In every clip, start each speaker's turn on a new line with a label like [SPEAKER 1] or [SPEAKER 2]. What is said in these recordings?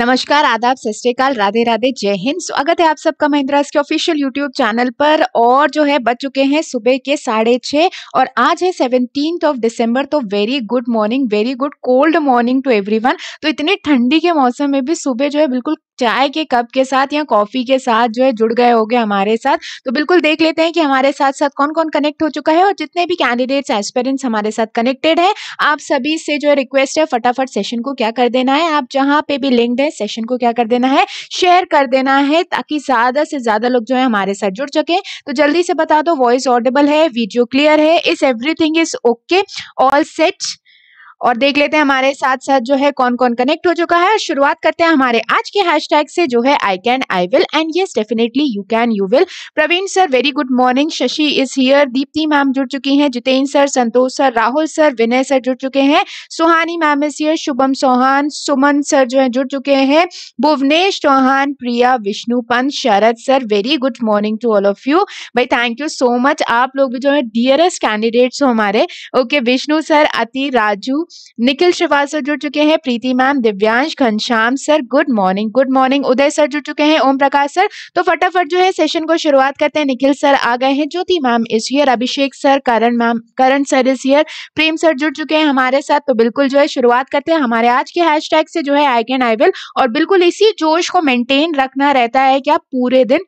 [SPEAKER 1] नमस्कार आदाब सस्काल राधे राधे जय हिंद स्वागत है आप सबका महिंद्रास के ऑफिशियल यूट्यूब चैनल पर और जो है बच चुके हैं सुबह के साढ़े छः और आज है सेवनटीन ऑफ दिसंबर तो very good morning very good cold morning to everyone तो इतनी ठंडी के मौसम में भी सुबह जो है बिल्कुल चाय के कप के साथ या कॉफी के साथ जो है जुड़ गए होंगे हमारे साथ तो बिल्कुल देख लेते हैं कि हमारे साथ साथ कौन कौन कनेक्ट हो चुका है और जितने भी कैंडिडेट्स एस्पेरेंट्स हमारे साथ कनेक्टेड है आप सभी से जो रिक्वेस्ट है फटाफट सेशन को क्या कर देना है आप जहाँ पे भी लिंक्ड है सेशन को क्या कर देना है शेयर कर देना है ताकि ज्यादा से ज्यादा लोग जो है हमारे साथ जुड़ सके तो जल्दी से बता दो वॉइस ऑडेबल है वीडियो क्लियर है is everything is okay all set और देख लेते हैं हमारे साथ साथ जो है कौन कौन कनेक्ट हो चुका है शुरुआत करते हैं हमारे आज के हैशटैग से जो है I can I will and yes definitely you can you will Praveen sir very good morning Shashi is here Deepti ma'am जुड़ चुकी हैं Jitendra sir Santosh sir Rahul sir Vinay sir जुड़ चुके हैं Suhani ma'am is here Shubham Sohan Suman sir जो है जुड़ चुके हैं Bhuvnesh Chauhan Priya Vishnu Pant Sharad sir very good morning to all of you भाई थैंक यू सो मच आप लोग भी जो है डियरेस्ट कैंडिडेट्स हो हमारे ओके विष्णु सर अति राजू निखिल सर जुड़ चुके हैं Preeti ma'am Divyansh Ghanshyam sir good morning good morning Uday sir जुड़ चुके हैं ओम प्रकाश सर तो फटाफट जो है सेशन को शुरुआत करते हैं निखिल सर आ गए हैं Jyoti ma'am is here Abhishek sir Karan ma'am Karan sir is here Prem sir जुड़ चुके हैं हमारे साथ तो बिल्कुल जो है शुरुआत करते हैं हमारे आज के हैश से जो है आई कैन आई विल और बिल्कुल इसी जोश को मेंटेन रखना रहता है क्या पूरे दिन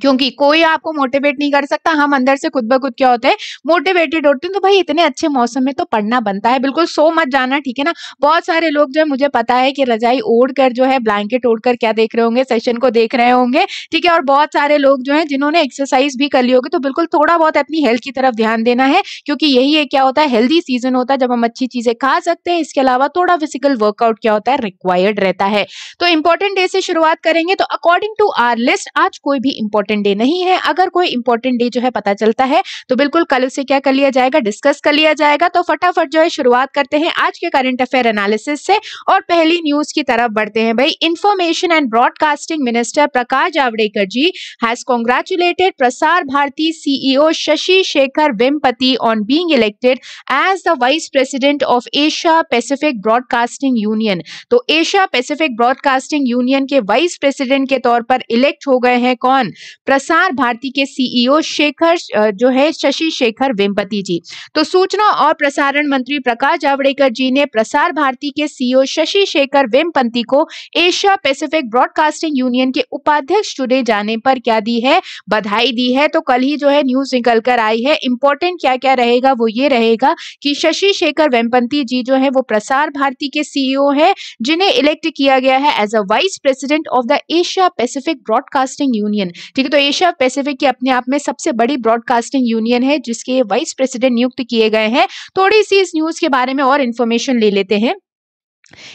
[SPEAKER 1] क्योंकि कोई आपको मोटिवेट नहीं कर सकता हम अंदर से खुद ब खुद क्या होते हैं मोटिवेटेड होते हैं तो भाई इतने अच्छे मौसम में तो पढ़ना बनता है बिल्कुल सो मत जाना ठीक है ना बहुत सारे लोग जो है मुझे पता है कि रजाई ओढ़ कर जो है ब्लैंकेट ओढ़ कर क्या देख रहे होंगे सेशन को देख रहे होंगे ठीक है और बहुत सारे लोग जो है जिन्होंने एक्सरसाइज भी कर ली होगी तो बिल्कुल थोड़ा बहुत अपनी हेल्थ की तरफ ध्यान देना है क्योंकि यही है क्या होता है हेल्दी सीजन होता है जब हम अच्छी चीजें खा सकते हैं इसके अलावा थोड़ा फिजिकल वर्कआउट क्या होता है रिक्वायर्ड रहता है तो इंपॉर्टेंट डे से शुरुआत करेंगे तो अकॉर्डिंग टू आर लिस्ट आज कोई भी इंपॉर्टेंट इंपॉर्टेंट डे नहीं है अगर कोई इंपॉर्टेंट डे जो है पता चलता है तो बिल्कुल कल उसे क्या कर लिया जाएगा डिस्कस कर लिया जाएगा तो फटाफट जो है शुरुआत करते हैं आज के करंट अफेयर एनालिसिस से और पहली न्यूज की तरफ बढ़ते हैं भाई information and broadcasting minister Prakash Javadekar ji has congratulated Prasar Bharati CEO e Shashi Shekhar Vempati on being elected as the vice president of Asia Pacific broadcasting union तो एशिया पैसिफिक ब्रॉडकास्टिंग यूनियन के वाइस प्रेसिडेंट के तौर पर इलेक्ट हो गए हैं कौन प्रसार भारती के सीईओ e शेखर जो है शशि शेखर वेम्पति जी तो सूचना और प्रसारण मंत्री प्रकाश जावड़ेकर जी ने प्रसार भारती के सीईओ e शशि शेखर वेम्पति को एशिया पैसिफिक ब्रॉडकास्टिंग यूनियन के उपाध्यक्ष चुने जाने पर क्या दी है बधाई दी है तो कल ही जो है न्यूज निकल कर आई है इंपॉर्टेंट क्या क्या रहेगा वो ये रहेगा कि शशि शेखर वेम्पंती जी जो है वो प्रसार भारती के सीईओ e है जिन्हें इलेक्ट किया गया है as a vice president of the Asia Pacific broadcasting union ठीक है तो एशिया पैसिफिक की अपने आप में सबसे बड़ी ब्रॉडकास्टिंग यूनियन है जिसके वाइस प्रेसिडेंट नियुक्त किए गए हैं थोड़ी सी इस न्यूज के बारे में और इन्फॉर्मेशन ले लेते हैं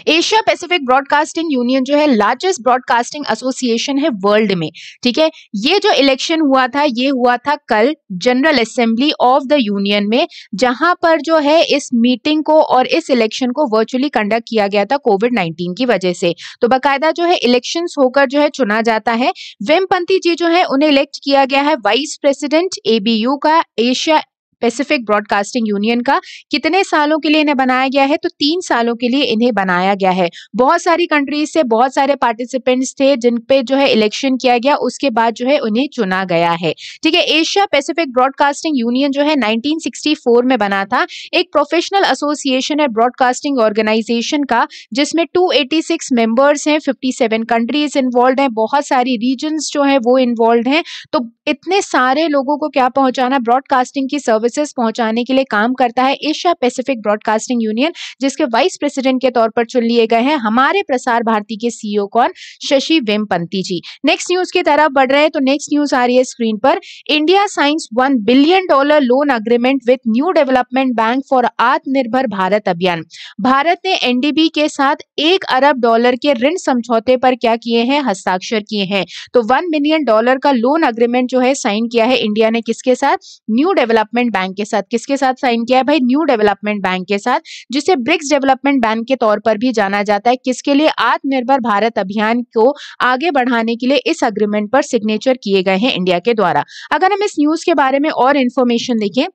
[SPEAKER 1] एशिया पैसिफिक ब्रॉडकास्टिंग यूनियन जो है लार्जेस्ट ब्रॉडकास्टिंग एसोसिएशन है वर्ल्ड में ठीक है ये जो इलेक्शन हुआ था ये हुआ था कल general assembly of the union में जहां पर जो है इस मीटिंग को और इस इलेक्शन को वर्चुअली कंडक्ट किया गया था कोविड 19 की वजह से तो बाकायदा जो है इलेक्शन होकर जो है चुना जाता है वेमपंथी जी जो है उन्हें इलेक्ट किया गया है वाइस प्रेसिडेंट एबीयू का एशिया पैसिफिक ब्रॉडकास्टिंग यूनियन का कितने सालों के लिए इन्हें बनाया गया है तो तीन सालों के लिए इन्हें बनाया गया है बहुत सारी कंट्रीज से बहुत सारे पार्टिसिपेंट्स थे जिन पे जो है इलेक्शन किया गया उसके बाद जो है उन्हें चुना गया है ठीक है एशिया पैसिफिक ब्रॉडकास्टिंग यूनियन जो है 1964 में बना था एक प्रोफेशनल एसोसिएशन है ब्रॉडकास्टिंग ऑर्गेनाइजेशन का जिसमें सिक्स मेंबर्स हैं सेवन कंट्रीज इन्वॉल्व हैं बहुत सारी रीजन जो है वो इन्वॉल्व हैं तो इतने सारे लोगों को क्या पहुंचाना ब्रॉडकास्टिंग की सर्विस सर्विसेज पहुंचाने के लिए काम करता है एशिया पैसिफिक ब्रॉडकास्टिंग यूनियन जिसके वाइस प्रेसिडेंट के तौर पर चुन लिए गए हैं हमारे प्रसार भारती के सीईओ e कौन शशि वेमपंती जी नेक्स्ट न्यूज की तरफ बढ़ रहे हैं तो नेक्स्ट न्यूज आ रही है स्क्रीन पर India signs one billion dollar loan agreement with new development bank for Atmanirbhar Bharat अभियान भारत ने एनडीबी के साथ एक अरब डॉलर के ऋण समझौते पर क्या किए हैं हस्ताक्षर किए हैं तो वन मिलियन डॉलर का लोन अग्रीमेंट जो है साइन किया है इंडिया ने किसके साथ न्यू डेवलपमेंट बैंक के साथ किसके साथ साइन किया है भाई न्यू डेवलपमेंट बैंक के साथ जिसे ब्रिक्स डेवलपमेंट बैंक के तौर पर भी जाना जाता है किसके लिए आत्मनिर्भर भारत अभियान को आगे बढ़ाने के लिए इस अग्रीमेंट पर सिग्नेचर किए गए हैं इंडिया के द्वारा अगर हम इस न्यूज के बारे में और इन्फॉर्मेशन देखें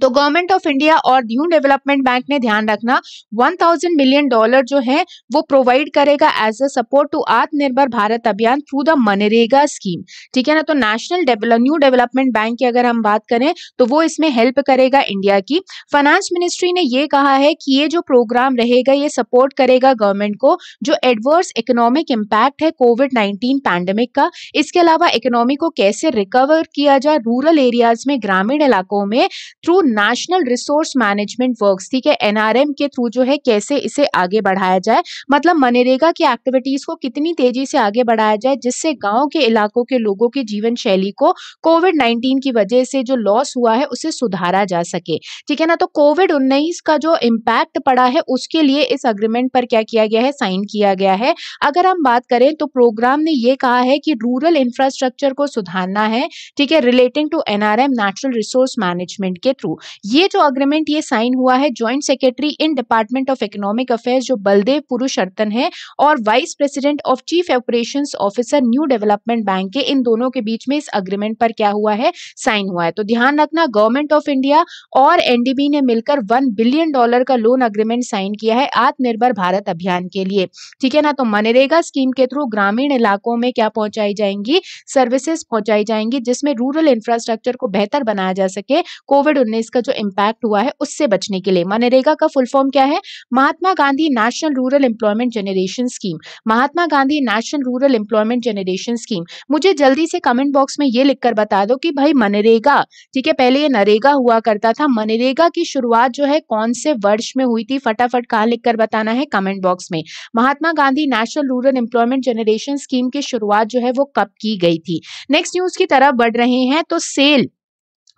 [SPEAKER 1] तो गवर्नमेंट ऑफ इंडिया और न्यू डेवलपमेंट बैंक ने ध्यान रखना 1000 मिलियन डॉलर जो है वो प्रोवाइड करेगा as a support to Atmanirbhar Bharat Abhiyan through the MNREGA scheme ठीक है ना तो नेशनल न्यू डेवलपमेंट बैंक की अगर हम बात करें तो वो इसमें हेल्प करेगा इंडिया की फाइनेंस मिनिस्ट्री ने ये कहा है कि ये जो प्रोग्राम रहेगा ये सपोर्ट करेगा गवर्नमेंट को जो एडवर्स इकोनॉमिक इम्पैक्ट है कोविड नाइन्टीन पैंडेमिक का इसके अलावा इकोनॉमी को कैसे रिकवर किया जाए रूरल एरियाज में ग्रामीण इलाकों में through national resource management works ठीक है एनआरएम के थ्रू जो है कैसे इसे आगे बढ़ाया जाए मतलब मनरेगा की एक्टिविटीज को कितनी तेजी से आगे बढ़ाया जाए जिससे गाँव के इलाकों के लोगों की जीवन शैली को कोविड नाइन्टीन की वजह से जो लॉस हुआ है उसे सुधारा जा सके ठीक है ना तो कोविड उन्नीस का जो इम्पैक्ट पड़ा है उसके लिए इस अग्रीमेंट पर क्या किया गया है साइन किया गया है अगर हम बात करें तो प्रोग्राम ने यह कहा है कि रूरल इंफ्रास्ट्रक्चर को सुधारना है ठीक है relating to NRM natural resource management के थ्रू टू ये जो अग्रीमेंट ये साइन हुआ है joint secretary in department of economic affairs जो बलदेव पुरुषर्तन है और vice president of chief operation officer new development bank के इन दोनों के बीच में इस अग्रीमेंट पर क्या हुआ है साइन हुआ है तो ध्यान रखना गवर्नमेंट ऑफ इंडिया और एनडीबी ने मिलकर वन बिलियन डॉलर का लोन अग्रीमेंट साइन किया है आत्मनिर्भर भारत अभियान के लिए ठीक है ना तो मनरेगा स्कीम के थ्रू ग्रामीण इलाकों में क्या पहुंचाई जाएंगी सर्विसेज पहुंचाई जाएंगी जिसमें रूरल इंफ्रास्ट्रक्चर को बेहतर बनाया जा सके कोविड उन्नीस इसका जो इम्पैक्ट हुआ है उससे बचने के लिए मनरेगा का फुल फॉर्म क्या है Mahatma Gandhi national rural employment generation scheme Mahatma Gandhi national rural employment generation scheme मुझे जल्दी से कमेंट बॉक्स में ये लिखकर बता दो कि भाई मनरेगा ठीक है पहले ये नरेगा हुआ करता था मनरेगा की शुरुआत जो है कौन से वर्ष में हुई थी फटाफट कहाँ लिखकर बताना है कमेंट बॉक्स में Mahatma Gandhi national rural employment generation scheme की शुरुआत जो है वो कब की गई थी नेक्स्ट न्यूज की तरफ बढ़ रहे हैं तो SAIL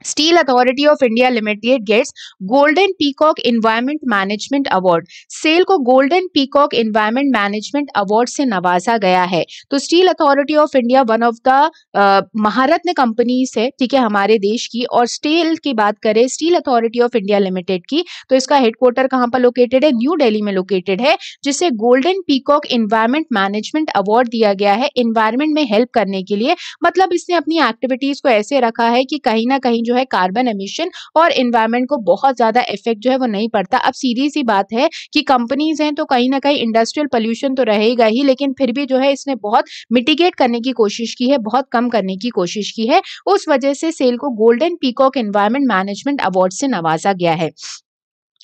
[SPEAKER 1] steel authority of India limited gets golden peacock environment management award SAIL को golden peacock Environment management award से नवाजा गया है तो steel authority of India one of the Maharatna companies है ठीक है हमारे देश की और स्टील की बात करें steel authority of India limited की तो इसका हेडक्वार्टर कहाँ पर लोकेटेड है न्यू डेली में लोकेटेड है जिसे golden peacock environment management award दिया गया है इन्वायरमेंट में हेल्प करने के लिए मतलब इसने अपनी एक्टिविटीज को ऐसे रखा है कि कहीं ना कहीं जो जो है कार्बन एमिशन और इन्वायरमेंट को बहुत ज़्यादा इफेक्ट जो है वो नहीं पड़ता अब सीधी सी बात है कि कंपनीज हैं तो कहीं ना कहीं इंडस्ट्रियल पोल्यूशन तो रहेगा ही लेकिन फिर भी जो है इसने बहुत मिटिगेट करने की कोशिश की है बहुत कम करने की कोशिश की है उस वजह से सेल को golden peacock environment management award से नवाजा गया है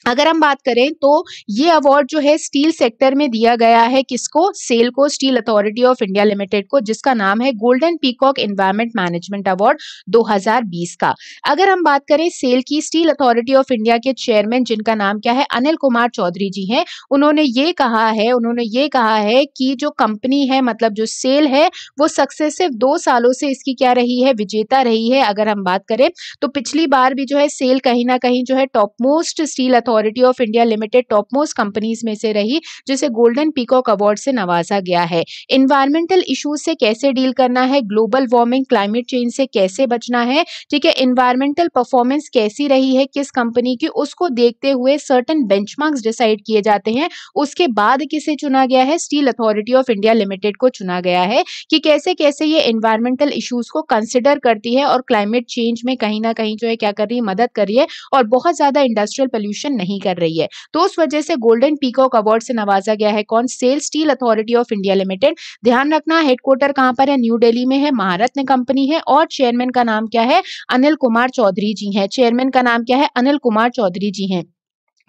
[SPEAKER 1] अगर हम बात करें तो ये अवार्ड जो है स्टील सेक्टर में दिया गया है किसको सेल को steel authority of India limited को जिसका नाम है golden peacock environment management award 2020 का अगर हम बात करें सेल की स्टील अथॉरिटी ऑफ इंडिया के चेयरमैन जिनका नाम क्या है अनिल कुमार चौधरी जी हैं उन्होंने ये कहा है उन्होंने ये कहा है कि जो कंपनी है मतलब जो सेल है वो सक्सेसिव दो सालों से इसकी क्या रही है विजेता रही है अगर हम बात करें तो पिछली बार भी जो है सेल कहीं ना कहीं जो है top most steel authority authority of India limited top most companies में से रही जिसे गोल्डन पीकॉक अवार्ड से नवाजा गया है इन्वायरमेंटल इशूज से कैसे डील करना है ग्लोबल वार्मिंग क्लाइमेट चेंज से कैसे बचना है ठीक है इन्वायरमेंटल परफॉर्मेंस कैसी रही है किस कंपनी की उसको देखते हुए सर्टन बेंच डिसाइड किए जाते हैं उसके बाद किसे चुना गया है steel authority of India limited को चुना गया है कि कैसे कैसे ये इन्वायरमेंटल इशूज को कंसिडर करती है और क्लाइमेट चेंज में कहीं ना कहीं जो है क्या कर रही है मदद कर रही है और बहुत ज्यादा इंडस्ट्रियल पोल्यूशन नहीं नहीं कर रही है तो उस वजह से गोल्डन पीकॉक अवार्ड से नवाजा गया है कौन SAIL steel authority of India limited ध्यान रखना हेडक्वार्टर कहां पर है न्यू दिल्ली में है महारत्न कंपनी है और चेयरमैन का नाम क्या है अनिल कुमार चौधरी जी हैं चेयरमैन का नाम क्या है अनिल कुमार चौधरी जी हैं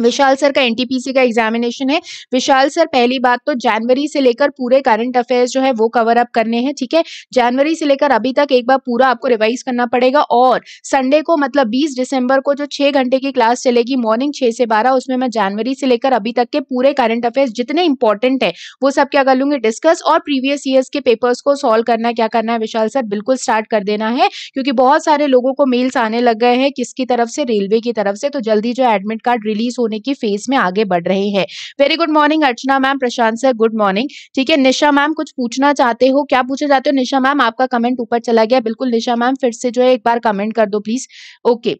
[SPEAKER 1] विशाल सर का एनटीपीसी का एग्जामिनेशन है विशाल सर पहली बात तो जनवरी से लेकर पूरे करंट अफेयर्स जो है वो कवर अप करने हैं ठीक है जनवरी से लेकर अभी तक एक बार पूरा आपको रिवाइज करना पड़ेगा और संडे को मतलब 20 दिसंबर को जो छह घंटे की क्लास चलेगी मॉर्निंग छह से बारह उसमें मैं जनवरी से लेकर अभी तक के पूरे करंट अफेयर्स जितने इंपॉर्टेंट है वो सब क्या कर लूंगी डिस्कस और प्रीवियस ईयर्स के पेपर्स को सॉल्व करना क्या करना है विशाल सर बिल्कुल स्टार्ट कर देना है क्योंकि बहुत सारे लोगों को मेल्स आने लग गए हैं किसकी तरफ से रेलवे की तरफ से तो जल्दी जो एडमिट कार्ड रिलीज हो होने की फेज में आगे बढ़ रहे हैं very good morning Archana ma'am Prashant sir good morning ठीक है निशा मैम कुछ पूछना चाहते हो क्या पूछना चाहते हो निशा मैम आपका कमेंट ऊपर चला गया बिल्कुल निशा मैम फिर से जो है एक बार कमेंट कर दो please okay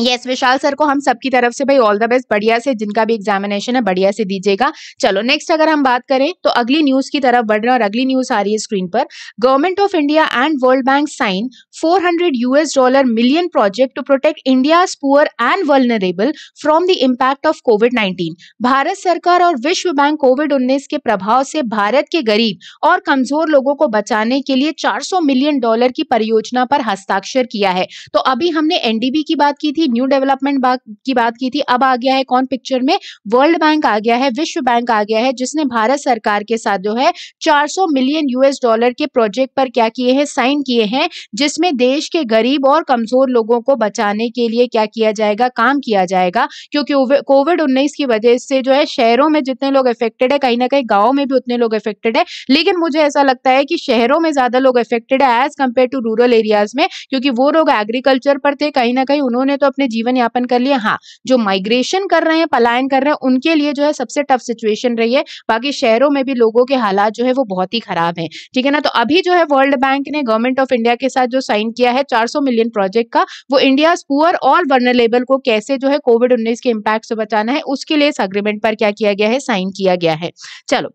[SPEAKER 1] yes yes, Vishal sir को हम सबकी तरफ से भाई ऑल द बेस्ट बढ़िया से जिनका भी एग्जामिनेशन है बढ़िया से दीजिएगा चलो नेक्स्ट अगर हम बात करें तो अगली न्यूज की तरफ बढ़ रहे हैं और अगली न्यूज आ रही है स्क्रीन पर government of India and world bank sign 400 US dollar million project to protect India poor and vulnerable from the impact of COVID nineteen Bharat सरकार और विश्व बैंक कोविड उन्नीस के प्रभाव से भारत के गरीब और कमजोर लोगों को बचाने के लिए चार मिलियन डॉलर की परियोजना पर हस्ताक्षर किया है तो अभी हमने एनडीबी की बात की थी थी न्यू डेवलपमेंट की बात की थी अब आ गया है कौन पिक्चर में वर्ल्ड बैंक आ गया है विश्व बैंक आ गया है जिसने भारत सरकार के साथ जो है 400 मिलियन यूएस डॉलर के प्रोजेक्ट पर क्या किए हैं साइन किए हैं जिसमें देश के गरीब और कमजोर लोगों को बचाने के लिए क्या किया जाएगा काम किया जाएगा क्योंकि कोविड उन्नीस की वजह से जो है शहरों में जितने लोग इफेक्टेड है कहीं ना कहीं गाँव में भी उतने लोग इफेक्टेड है लेकिन मुझे ऐसा लगता है कि शहरों में ज्यादा लोग इफेक्टेड है as compared to rural areas में क्योंकि वो लोग एग्रीकल्चर पर थे कहीं ना कहीं उन्होंने तो अपने जीवन यापन कर लिए हाँ जो माइग्रेशन कर रहे हैं पलायन कर रहे हैं उनके लिए जो है सबसे टफ सिचुएशन रही है बाकी शहरों में भी लोगों के हालात जो है वो बहुत ही खराब है ठीक है ना तो अभी जो है वर्ल्ड बैंक ने गवर्नमेंट ऑफ इंडिया के साथ जो साइन किया है चार मिलियन प्रोजेक्ट का वो इंडिया पुअर और वर्नलेबल को कैसे जो है कोविड उन्नीस के इम्पैक्ट से बचाना है उसके लिए इस अग्रीमेंट पर क्या किया गया है साइन किया गया है चलो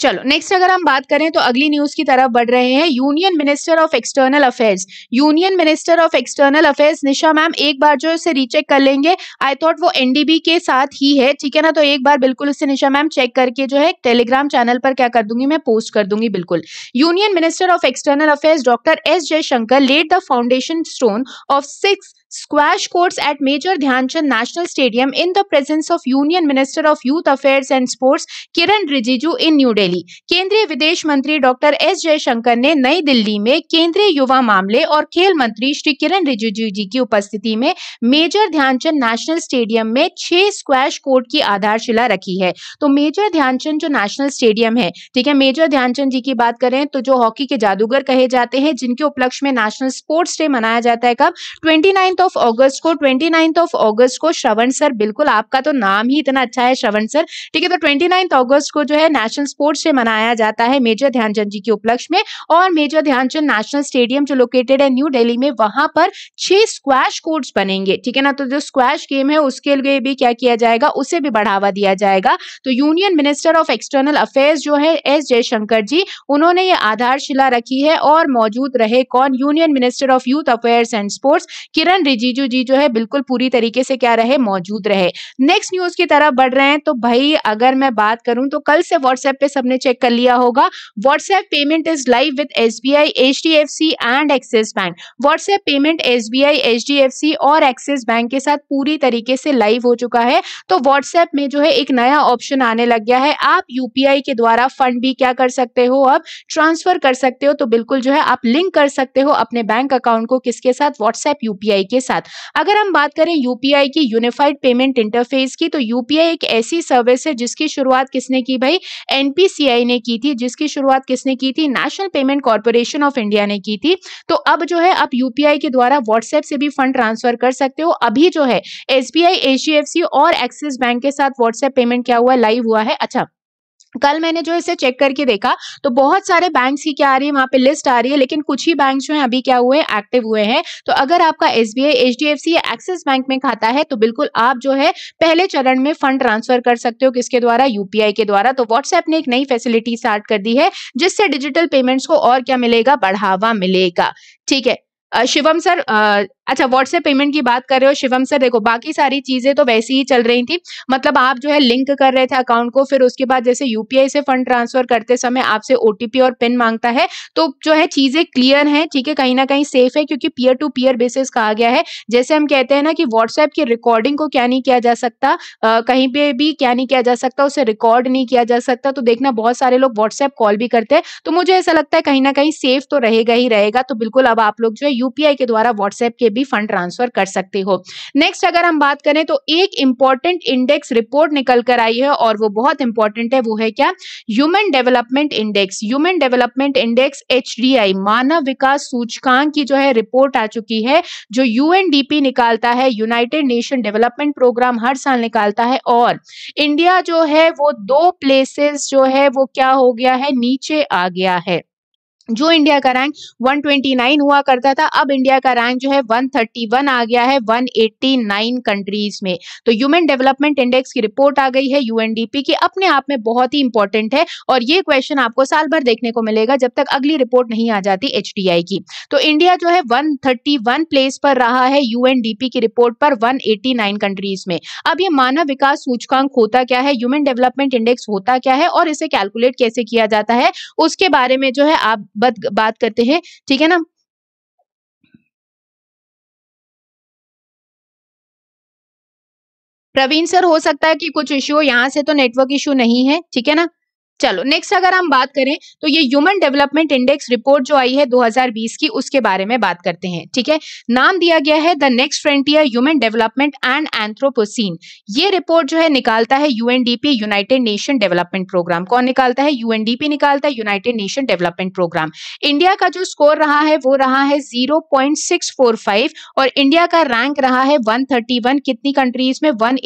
[SPEAKER 1] चलो नेक्स्ट अगर हम बात करें तो अगली न्यूज की तरफ बढ़ रहे हैं union minister of external affairs union minister of external affairs Nisha ma'am एक बार जो इसे रीचेक कर लेंगे आई थॉट वो एनडीबी के साथ ही है ठीक है ना तो एक बार बिल्कुल इसे निशा मैम चेक करके जो है टेलीग्राम चैनल पर क्या कर दूंगी मैं पोस्ट कर दूंगी बिल्कुल union minister of external affairs doctor S Jaishankar laid the foundation stone of six squash courts at major Dhyan Chand national stadium in the presence of union minister of youth affairs and sports Kiran Rijiju in new Delhi केंद्रीय विदेश मंत्री doctor S Jaishankar ने नई दिल्ली में केंद्रीय युवा मामले और खेल मंत्री श्री किरण रिजिजू जी की उपस्थिति में मेजर ध्यानचंद नेशनल स्टेडियम में छह स्क्वैश कोर्ट की आधारशिला रखी है तो मेजर ध्यानचंद जो नेशनल स्टेडियम है ठीक है मेजर ध्यानचंद जी की बात करें तो जो हॉकी के जादूगर कहे जाते हैं जिनके उपलक्ष्य में नेशनल स्पोर्ट्स डे मनाया जाता है कब ट्वेंटी ऑफ ऑगस्ट को ट्वेंटी नाइन्थ ऑफ ऑगस्ट को श्रवण सर बिल्कुल आपका तो नाम ही इतना अच्छा है श्रवण सर ठीक है तो ट्वेंटी ऑगस्ट को जो है नेशनल स्पोर्ट्स डे मनाया जाता है मेजर ध्यानचंद जी के उपलक्ष्य में और मेजर ध्यानचंद नेशनल स्टेडियम जो लोकेटेड है न्यू डेली में वहां पर छह स्क्वैश कोर्ट्स बनेंगे ठीक है ना तो जो स्क्वैश गेम है उसके लिए भी क्या किया जाएगा उसे भी बढ़ावा दिया जाएगा तो union minister of external affairs जो है एस जयशंकर जी उन्होंने ये आधारशिला रखी है और मौजूद रहे कौन union minister of youth affairs and sports Kiran Rijiju ji जो है बिल्कुल पूरी तरीके से क्या रहे मौजूद रहे नेक्स्ट न्यूज की तरफ बढ़ रहे हैं तो भाई अगर मैं बात करूं तो कल से व्हाट्सएप पे सबने चेक कर लिया होगा WhatsApp payment is live with S B I H D F C and Axis bank WhatsApp payment S B I H D F C और एक्सिस बैंक के साथ पूरी तरीके से लाइव हो चुका है तो व्हाट्सएप में जो है एक नया ऑप्शन आने लग गया है आप यूपीआई के द्वारा फंड भी क्या कर सकते हो आप ट्रांसफर कर सकते हो तो बिल्कुल जो है आप लिंक कर सकते हो अपने बैंक अकाउंट को किसके साथ व्हाट्सएप यूपीआई के के साथ अगर हम बात करें यूपीआई की यूनिफाइड पेमेंट इंटरफेस की तो यूपीआई एक ऐसी सर्विस है जिसकी शुरुआत किसने की भाई एनपीसीआई ने की थी जिसकी शुरुआत किसने की थी national payment corporation of India ने की थी तो अब जो है आप यूपीआई के द्वारा व्हाट्सएप से भी फंड ट्रांसफर कर सकते हो अभी जो है एसबीआई एचडीएफसी और एक्सिस बैंक के साथ व्हाट्सएप पेमेंट क्या हुआ लाइव हुआ है अच्छा कल मैंने जो इसे चेक करके देखा तो बहुत सारे बैंक्स की क्या आ रही है वहां पे लिस्ट आ रही है लेकिन कुछ ही बैंक जो है अभी क्या हुए एक्टिव हुए हैं तो अगर आपका एस बी आई या एक्सिस बैंक में खाता है तो बिल्कुल आप जो है पहले चरण में फंड ट्रांसफर कर सकते हो किसके द्वारा यूपीआई के द्वारा तो व्हाट्सएप ने एक नई फैसिलिटी स्टार्ट कर दी है जिससे डिजिटल पेमेंट्स को और क्या मिलेगा बढ़ावा मिलेगा ठीक है शिवम सर अच्छा व्हाट्सएप पेमेंट की बात कर रहे हो शिवम सर देखो बाकी सारी चीजें तो वैसी ही चल रही थी मतलब आप जो है लिंक कर रहे थे अकाउंट को फिर उसके बाद जैसे यूपीआई से फंड ट्रांसफर करते समय आपसे ओटीपी और पिन मांगता है तो जो है चीजें क्लियर है ठीक है कहीं ना कहीं सेफ है क्योंकि पीयर टू पीयर बेसिस कहा गया है जैसे हम कहते हैं ना कि व्हाट्सएप की रिकॉर्डिंग को क्या नहीं किया जा सकता आ, कहीं पे भी क्या नहीं किया जा सकता उसे रिकॉर्ड नहीं किया जा सकता तो देखना बहुत सारे लोग व्हाट्सएप कॉल भी करते हैं तो मुझे ऐसा लगता है कहीं ना कहीं सेफ तो रहेगा ही रहेगा तो बिल्कुल अब आप लोग जो है यूपीआई के द्वारा व्हाट्सएप के भी फंड ट्रांसफर कर सकते हो नेक्स्ट अगर हम बात करें तो एक इंपॉर्टेंट इंडेक्स रिपोर्ट निकल कर आई है और वो बहुत इंपॉर्टेंट है वो है क्या human development index human development index H मानव विकास सूचकांक की जो है रिपोर्ट आ चुकी है जो यूएनडीपी निकालता है यूनाइटेड नेशन डेवलपमेंट प्रोग्राम हर साल निकालता है और इंडिया जो है वो दो प्लेसेस जो है वो क्या हो गया है नीचे आ गया है जो इंडिया का रैंक 129 हुआ करता था अब इंडिया का रैंक जो है 131 आ गया है 189 कंट्रीज में तो ह्यूमन डेवलपमेंट इंडेक्स की रिपोर्ट आ गई है यूएनडीपी की अपने आप में बहुत ही इंपॉर्टेंट है और ये क्वेश्चन आपको साल भर देखने को मिलेगा जब तक अगली रिपोर्ट नहीं आ जाती एच की तो इंडिया जो है वन प्लेस पर रहा है यूएनडीपी की रिपोर्ट पर वन कंट्रीज में अब ये मानव विकास सूचकांक होता क्या है ह्यूमन डेवलपमेंट इंडेक्स होता क्या है और इसे कैलकुलेट कैसे किया जाता है उसके बारे में जो है आप बात करते हैं ठीक है ना प्रवीण सर हो सकता है कि कुछ इश्यू यहाँ से तो नेटवर्क इश्यू नहीं है ठीक है ना चलो नेक्स्ट अगर हम बात करें तो ये ह्यूमन डेवलपमेंट इंडेक्स रिपोर्ट जो आई है 2020 की उसके बारे में बात करते हैं ठीक है नाम दिया गया है the next frontier human development and anthropocene ये रिपोर्ट जो है निकालता है UNDP United nation development programme कौन निकालता है यूएनडीपी निकालता है United nation development programme India का जो स्कोर रहा है वो रहा है जीरो और इंडिया का रैंक रहा है वन कितनी कंट्रीज में वन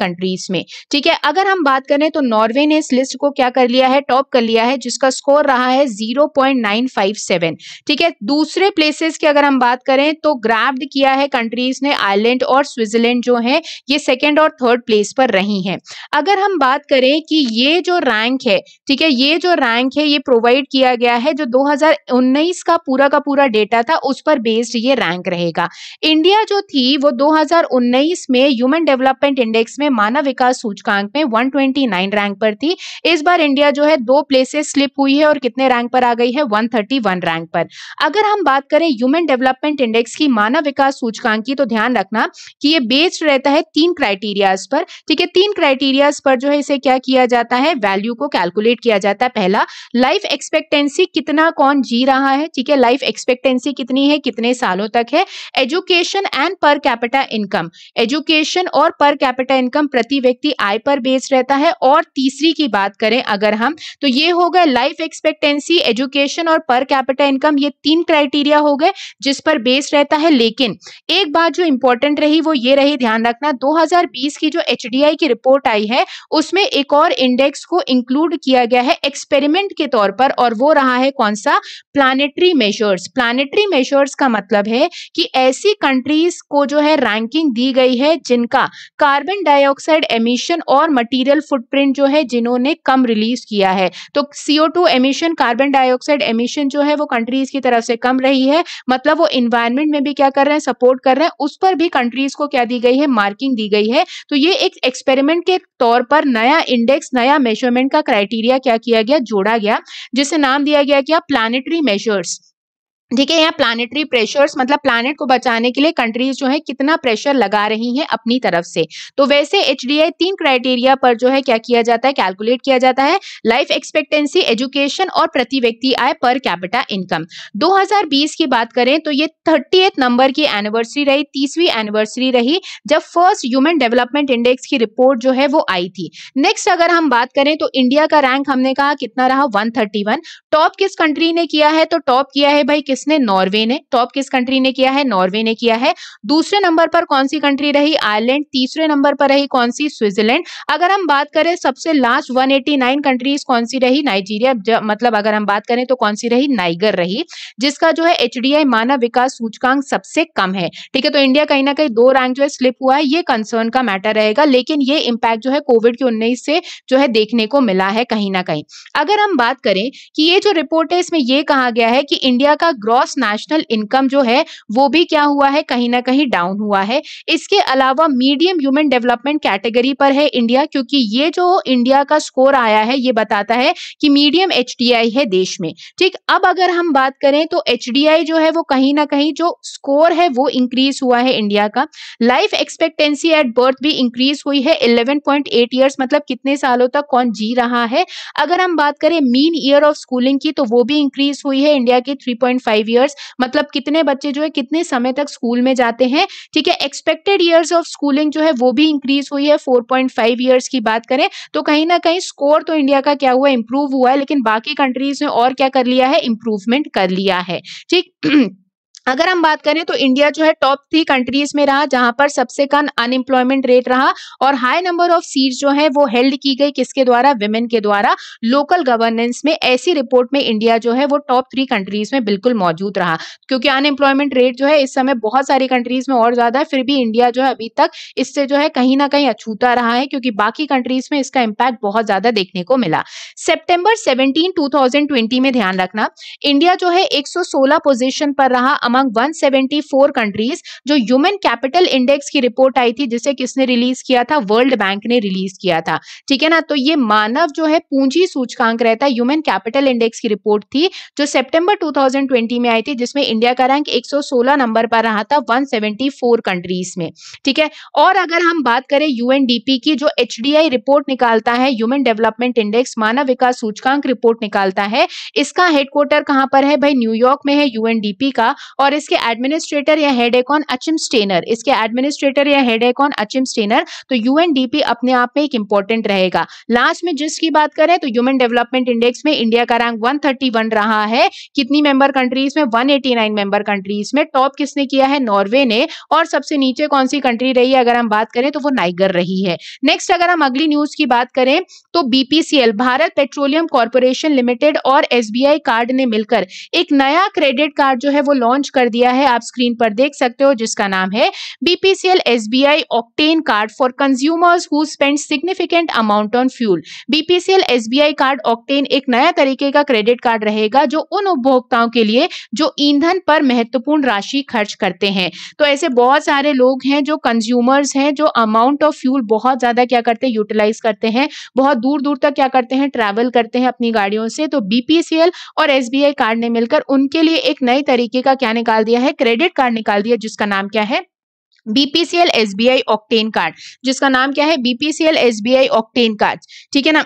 [SPEAKER 1] कंट्रीज में ठीक है अगर हम बात करें तो नॉर्वे ने इस लिस्ट को क्या कर लिया है टॉप कर लिया है जिसका स्कोर रहा है 0.957 ठीक है दूसरे प्लेसेस की अगर हम बात करें तो ग्राफ्ड किया है कंट्रीज ने आयरलैंड और स्विट्जरलैंड जो है ये सेकेंड और थर्ड प्लेस पर रही है अगर हम बात करें कि ये जो रैंक है ठीक है ये जो रैंक है ये प्रोवाइड किया गया है जो दो का पूरा का पूरा डेटा था उस पर बेस्ड ये रैंक रहेगा इंडिया जो थी वो 2019 में ह्यूमन डेवलपमेंट इंडेक्स में मानव विकास सूचकांक में 129 रैंक पर थी इस बार इंडिया जो है दो प्लेसेस स्लिप हुई है और कितने रैंक पर आ गई है 131 रैंक पर अगर हम बात करें ह्यूमन डेवलपमेंट इंडेक्स की मानव विकास सूचकांक की तो ध्यान रखना कि ये बेस्ड रहता है तीन क्राइटेरियाज पर ठीक है तीन क्राइटेरियाज पर जो है इसे क्या किया जाता है वैल्यू को कैलकुलेट किया जाता है पहला लाइफ एक्सपेक्टेंसी कितना कौन जी रहा है ठीक है लाइफ एक्सपेक्टेंसी कितनी है कितने सालों तक है education and per capita income education और पर कैपिटा इनकम प्रति व्यक्ति आय पर बेस्ड रहता है और तीसरी की बात करें अगर हम तो ये हो गए लाइफ एक्सपेक्टेंसी एजुकेशन और पर कैपिटल इनकम ये तीन क्राइटेरिया हो गए जिस पर बेस रहता है लेकिन एक बात जो इंपॉर्टेंट रही वो ये रही ध्यान रखना 2020 की जो एच की रिपोर्ट आई है उसमें एक और इंडेक्स को इंक्लूड किया गया है एक्सपेरिमेंट के तौर पर और वो रहा है कौन सा प्लानिटरी मेजर्स प्लानिटरी मेजर्स का मतलब है कि ऐसी कंट्रीज को जो है रैंकिंग दी गई है जिनका कार्बन डाइऑक्साइड एमिशन और मटीरियल फुटप्रिंट जो है जिन्होंने कम रिलीज इंक्रीज किया है तो CO two emission carbon dioxide emission जो है वो कंट्रीज की तरफ से कम रही है मतलब वो इन्वायरमेंट में भी क्या कर रहे हैं सपोर्ट कर रहे हैं उस पर भी कंट्रीज को क्या दी गई है मार्किंग दी गई है तो ये एक एक्सपेरिमेंट के तौर पर नया इंडेक्स नया मेजरमेंट का क्राइटेरिया क्या किया गया जोड़ा गया जिसे नाम दिया गया क्या प्लानिटरी मेजर्स ठीक है यहाँ प्लानिटरी प्रेशर्स मतलब प्लानिट को बचाने के लिए कंट्रीज जो है कितना प्रेशर लगा रही हैं अपनी तरफ से तो वैसे एच तीन क्राइटेरिया पर जो है क्या किया जाता है कैलकुलेट किया जाता है लाइफ एक्सपेक्टेंसी एजुकेशन और प्रति व्यक्ति आय पर कैपिटा इनकम 2020 की बात करें तो ये थर्टी नंबर की एनिवर्सरी रही तीसवीं एनिवर्सरी रही जब फर्स्ट ह्यूमन डेवलपमेंट इंडेक्स की रिपोर्ट जो है वो आई थी नेक्स्ट अगर हम बात करें तो इंडिया का रैंक हमने कहा कितना रहा वन टॉप किस कंट्री ने किया है तो टॉप किया है भाई किस किसने नॉर्वे ने टॉप किस कंट्री ने किया है नॉर्वे ने किया है दूसरे नंबर पर कौन सी कंट्री रही आयरलैंड तीसरे नंबर पर रही कौन सी स्विट्जरलैंड अगर हम बात करें सबसे लास्ट 189 कंट्रीज कौन सी रही नाइजीरिया मतलब अगर हम बात करें तो कौन सी रही नाइगर रही जिसका जो है एच मानव विकास सूचकांक सबसे कम है ठीक है तो इंडिया कहीं ना कहीं दो रैंक जो है स्लिप हुआ है ये कंसर्न का मैटर रहेगा लेकिन ये इम्पैक्ट जो है कोविड के उन्नीस से जो है देखने को मिला है कहीं ना कहीं अगर हम बात करें कि ये जो रिपोर्ट है इसमें ये कहा गया है कि इंडिया का ग्रॉस नेशनल इनकम जो है वो भी क्या हुआ है कहीं ना कहीं डाउन हुआ है इसके अलावा मीडियम ह्यूमन डेवलपमेंट कैटेगरी पर है इंडिया क्योंकि ये जो इंडिया का स्कोर आया है ये बताता है कि मीडियम एच है देश में ठीक अब अगर हम बात करें तो एच जो है वो कहीं ना कहीं जो स्कोर है वो इंक्रीज हुआ है इंडिया का लाइफ एक्सपेक्टेंसी एट बर्थ भी इंक्रीज हुई है 11.8 इयर्स मतलब कितने सालों तक कौन जी रहा है अगर हम बात करें मीन ईयर ऑफ स्कूलिंग की तो वो भी इंक्रीज हुई है इंडिया के 3.5 फाइव ईयर्स मतलब कितने बच्चे जो है कितने समय तक स्कूल में जाते हैं ठीक है एक्सपेक्टेड ईयर्स ऑफ स्कूलिंग जो है वो भी इंक्रीज हुई है फोर पॉइंट फाइव ईयर्स की बात करें तो कहीं ना कहीं स्कोर तो इंडिया का क्या हुआ इंप्रूव हुआ है लेकिन बाकी कंट्रीज ने और क्या कर लिया है इंप्रूवमेंट कर लिया है ठीक अगर हम बात करें तो इंडिया जो है टॉप थ्री कंट्रीज में रहा जहां पर सबसे कम अनएम्प्लॉयमेंट रेट रहा और हाई नंबर ऑफ सीट जो है वो हेल्ड की गई किसके द्वारा विमेन के द्वारा लोकल गवर्नेंस में ऐसी रिपोर्ट में इंडिया जो है वो टॉप थ्री कंट्रीज में बिल्कुल मौजूद रहा क्योंकि अनएम्प्लॉयमेंट रेट जो है इस समय बहुत सारी कंट्रीज में और ज्यादा है फिर भी इंडिया जो है अभी तक इससे जो है कहीं ना कहीं अछूता रहा है क्योंकि बाकी कंट्रीज में इसका इम्पैक्ट बहुत ज्यादा देखने को मिला सेप्टेम्बर सेवनटीन टू में ध्यान रखना इंडिया जो है एक पोजिशन पर रहा अमंग 174 कंट्रीज जो ह्यूमन कैपिटल इंडेक्स की रिपोर्ट आई थी जिसे किसने रिलीज किया था वर्ल्ड बैंक ने रिलीज किया था ठीक है ना तो ये मानव जो है पूंजी सूचकांक रहता है ह्यूमन कैपिटल इंडेक्स की रिपोर्ट थी जो सेप्टेम्बर टू में आई थी जिसमें इंडिया का रैंक एक नंबर पर रहा था वन कंट्रीज में ठीक है और अगर हम बात करें यूएनडीपी की जो एच रिपोर्ट निकालता है ह्यूमन डेवलपमेंट इंडेक्स मानव विकास सूचकांक रिपोर्ट निकालता है इसका हेडक्वार्टर कहां पर है भाई न्यूयॉर्क में है यूएनडीपी का और और इसके एडमिनिस्ट्रेटर या हेड एक अचिम स्टेनर इसके एडमिनिस्ट्रेटर या हेड एक अचिम स्टेनर तो यूएनडीपी अपने आप में एक इंपॉर्टेंट रहेगा लास्ट में जिसकी बात करें तो ह्यूमन डेवलपमेंट इंडेक्स में इंडिया का रैंक वन रहा है कितनी मेंबर कंट्रीज में 189 मेंबर कंट्रीज में टॉप किसने किया है नॉर्वे ने और सबसे नीचे कौन सी कंट्री रही है अगर हम बात करें तो वो नाइगर रही है नेक्स्ट अगर हम अगली न्यूज की बात करें तो BPCL Bharat petroleum corporation limited और एसबीआई कार्ड ने मिलकर एक नया क्रेडिट कार्ड जो है वो लॉन्च कर दिया है आप स्क्रीन पर देख सकते हो जिसका नाम है BPCL S B I octane card for consumers who spend significant amount on fuel BPCL S B I card octane एक नया तरीके का क्रेडिट कार्ड रहेगा जो उन उपभोक्ताओं के लिए जो ईंधन पर महत्वपूर्ण राशि खर्च करते हैं तो ऐसे बहुत सारे लोग हैं जो कंज्यूमर्स हैं जो अमाउंट ऑफ फ्यूल बहुत ज्यादा क्या करते हैं यूटिलाइज करते हैं बहुत दूर दूर तक क्या करते हैं ट्रैवल करते हैं अपनी गाड़ियों से तो बीपीसीएल और एसबीआई कार्ड ने मिलकर उनके लिए एक नए तरीके का क्या निकाल दिया है क्रेडिट कार्ड निकाल दिया जिसका नाम क्या है BPCL S B I octane card जिसका नाम क्या है BPCL S B I octane card ठीक है ना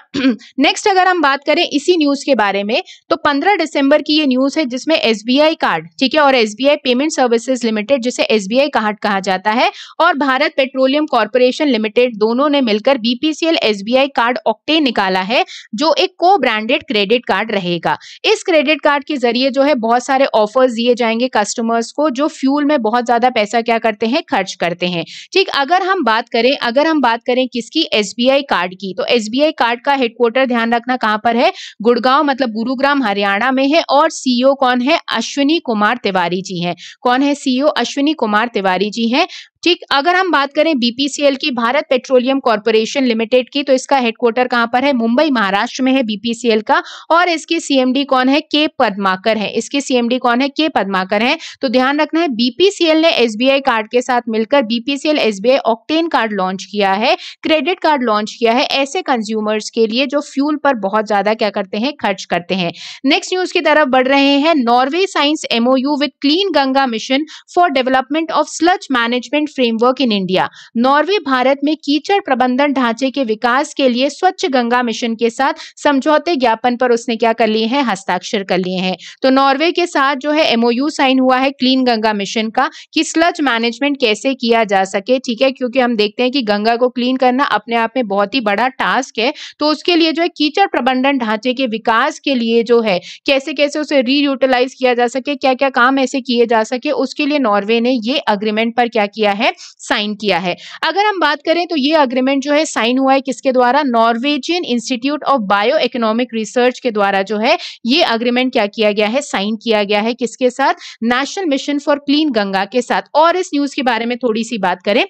[SPEAKER 1] नेक्स्ट अगर हम बात करें इसी न्यूज के बारे में तो 15 दिसंबर की ये न्यूज है जिसमें एस बी आई कार्ड ठीक है और S B I payment services limited जिसे एस बी आई कार्ड कहा जाता है और भारत पेट्रोलियम कॉरपोरेशन लिमिटेड दोनों ने मिलकर BPCL S B I card octane निकाला है जो एक को ब्रांडेड क्रेडिट कार्ड रहेगा इस क्रेडिट कार्ड के जरिए जो है बहुत सारे ऑफर्स दिए जाएंगे कस्टमर्स को जो फ्यूल में बहुत ज्यादा पैसा क्या करते हैं खर्च चार्ज करते हैं ठीक अगर हम बात करें अगर हम बात करें किसकी एस कार्ड की तो एस कार्ड का हेडक्वार्टर ध्यान रखना कहाँ पर है गुड़गांव मतलब गुरुग्राम हरियाणा में है और सीईओ e कौन है अश्विनी कुमार तिवारी जी हैं कौन है सीईओ e अश्विनी कुमार तिवारी जी हैं ठीक अगर हम बात करें बीपीसीएल की भारत पेट्रोलियम कॉरपोरेशन लिमिटेड की तो इसका हेडक्वार्टर कहां पर है मुंबई महाराष्ट्र में है बीपीसीएल का और इसकी सीएमडी कौन है के पदमाकर है इसके सीएमडी कौन है के पदमाकर है तो ध्यान रखना है बीपीसीएल ने एसबीआई कार्ड के साथ मिलकर BPCL SBI octane card launch किया है क्रेडिट कार्ड लॉन्च किया है ऐसे कंज्यूमर्स के लिए जो फ्यूल पर बहुत ज्यादा क्या करते हैं खर्च करते हैं नेक्स्ट न्यूज की तरफ बढ़ रहे हैं Norway science MoU with clean Ganga mission for development of sludge management framework in India Norway Bharat में कीचड़ प्रबंधन ढांचे के विकास के लिए स्वच्छ गंगा मिशन के साथ समझौते ज्ञापन पर उसने क्या कर लिए हैं हस्ताक्षर कर लिए हैं तो नॉर्वे के साथ जो है एमओयू साइन हुआ है क्लीन गंगा मिशन का कि स्लच मैनेजमेंट कैसे किया जा सके ठीक है क्योंकि हम देखते हैं कि गंगा को क्लीन करना अपने आप में बहुत ही बड़ा टास्क है तो उसके लिए जो है कीचड़ प्रबंधन ढांचे के विकास के लिए जो है कैसे कैसे उसे रीयूटिलाइज किया जा सके क्या क्या काम ऐसे किए जा सके उसके लिए नॉर्वे ने ये अग्रीमेंट पर क्या किया है है साइन किया है अगर हम बात करें तो ये अग्रीमेंट जो है साइन हुआ है किसके द्वारा Norwegian institute of bio economic research के द्वारा जो है ये अग्रीमेंट क्या किया गया है साइन किया गया है किसके साथ national mission for clean Ganga के साथ और इस न्यूज के बारे में थोड़ी सी बात करें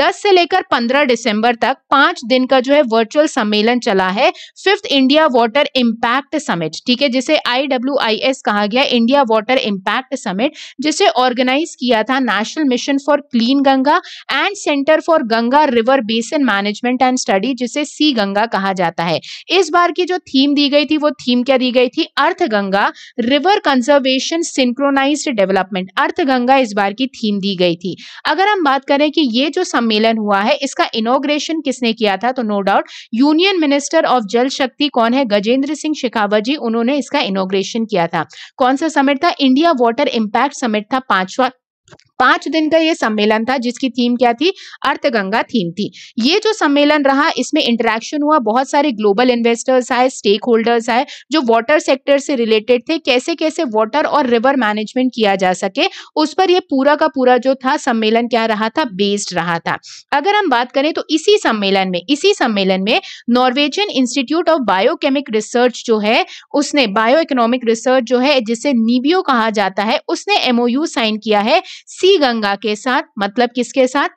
[SPEAKER 1] दस से लेकर पंद्रह दिसंबर तक पांच दिन का जो है वर्चुअल सम्मेलन चला है fifth India water impact summit ठीक है जिसे आई कहा गया इंडिया वॉटर इम्पैक्ट समिट जिसे ऑर्गेनाइज किया था national mission for clean Ganga Ganga and centre for Ganga river basin management and study जिसे सी गंगा कहा जाता है इस बार की जो थीम दी गई थी वो थीम क्या दी गई थी Arth Ganga river conservation synchronise development Arth Ganga इस बार की थीम दी गई थी अगर हम बात करें कि ये जो सम्मेलन हुआ है इसका इनोग्रेशन किसने किया था तो no doubt union minister of Jal Shakti कौन है गजेंद्र सिंह शेखावत जी उन्होंने इसका इनोग्रेशन किया था कौन सा समिट था इंडिया वाटर इंपैक्ट समिट था पांचवा पांच दिन का ये सम्मेलन था जिसकी थीम क्या थी अर्थगंगा थीम थी ये जो सम्मेलन रहा इसमें इंटरेक्शन हुआ बहुत सारे ग्लोबल इन्वेस्टर्स आए स्टेक होल्डर्स आए जो वाटर सेक्टर से रिलेटेड थे कैसे कैसे वाटर और रिवर मैनेजमेंट किया जा सके उस पर यह पूरा का पूरा जो था सम्मेलन क्या रहा था बेस्ड रहा था अगर हम बात करें तो इसी सम्मेलन में इसी सम्मेलन में Norwegian institute of biochemic research जो है उसने बायो इकोनॉमिक रिसर्च जो है जिसे नीबियो कहा जाता है उसने एमओयू साइन किया है सी गंगा के साथ मतलब किसके साथ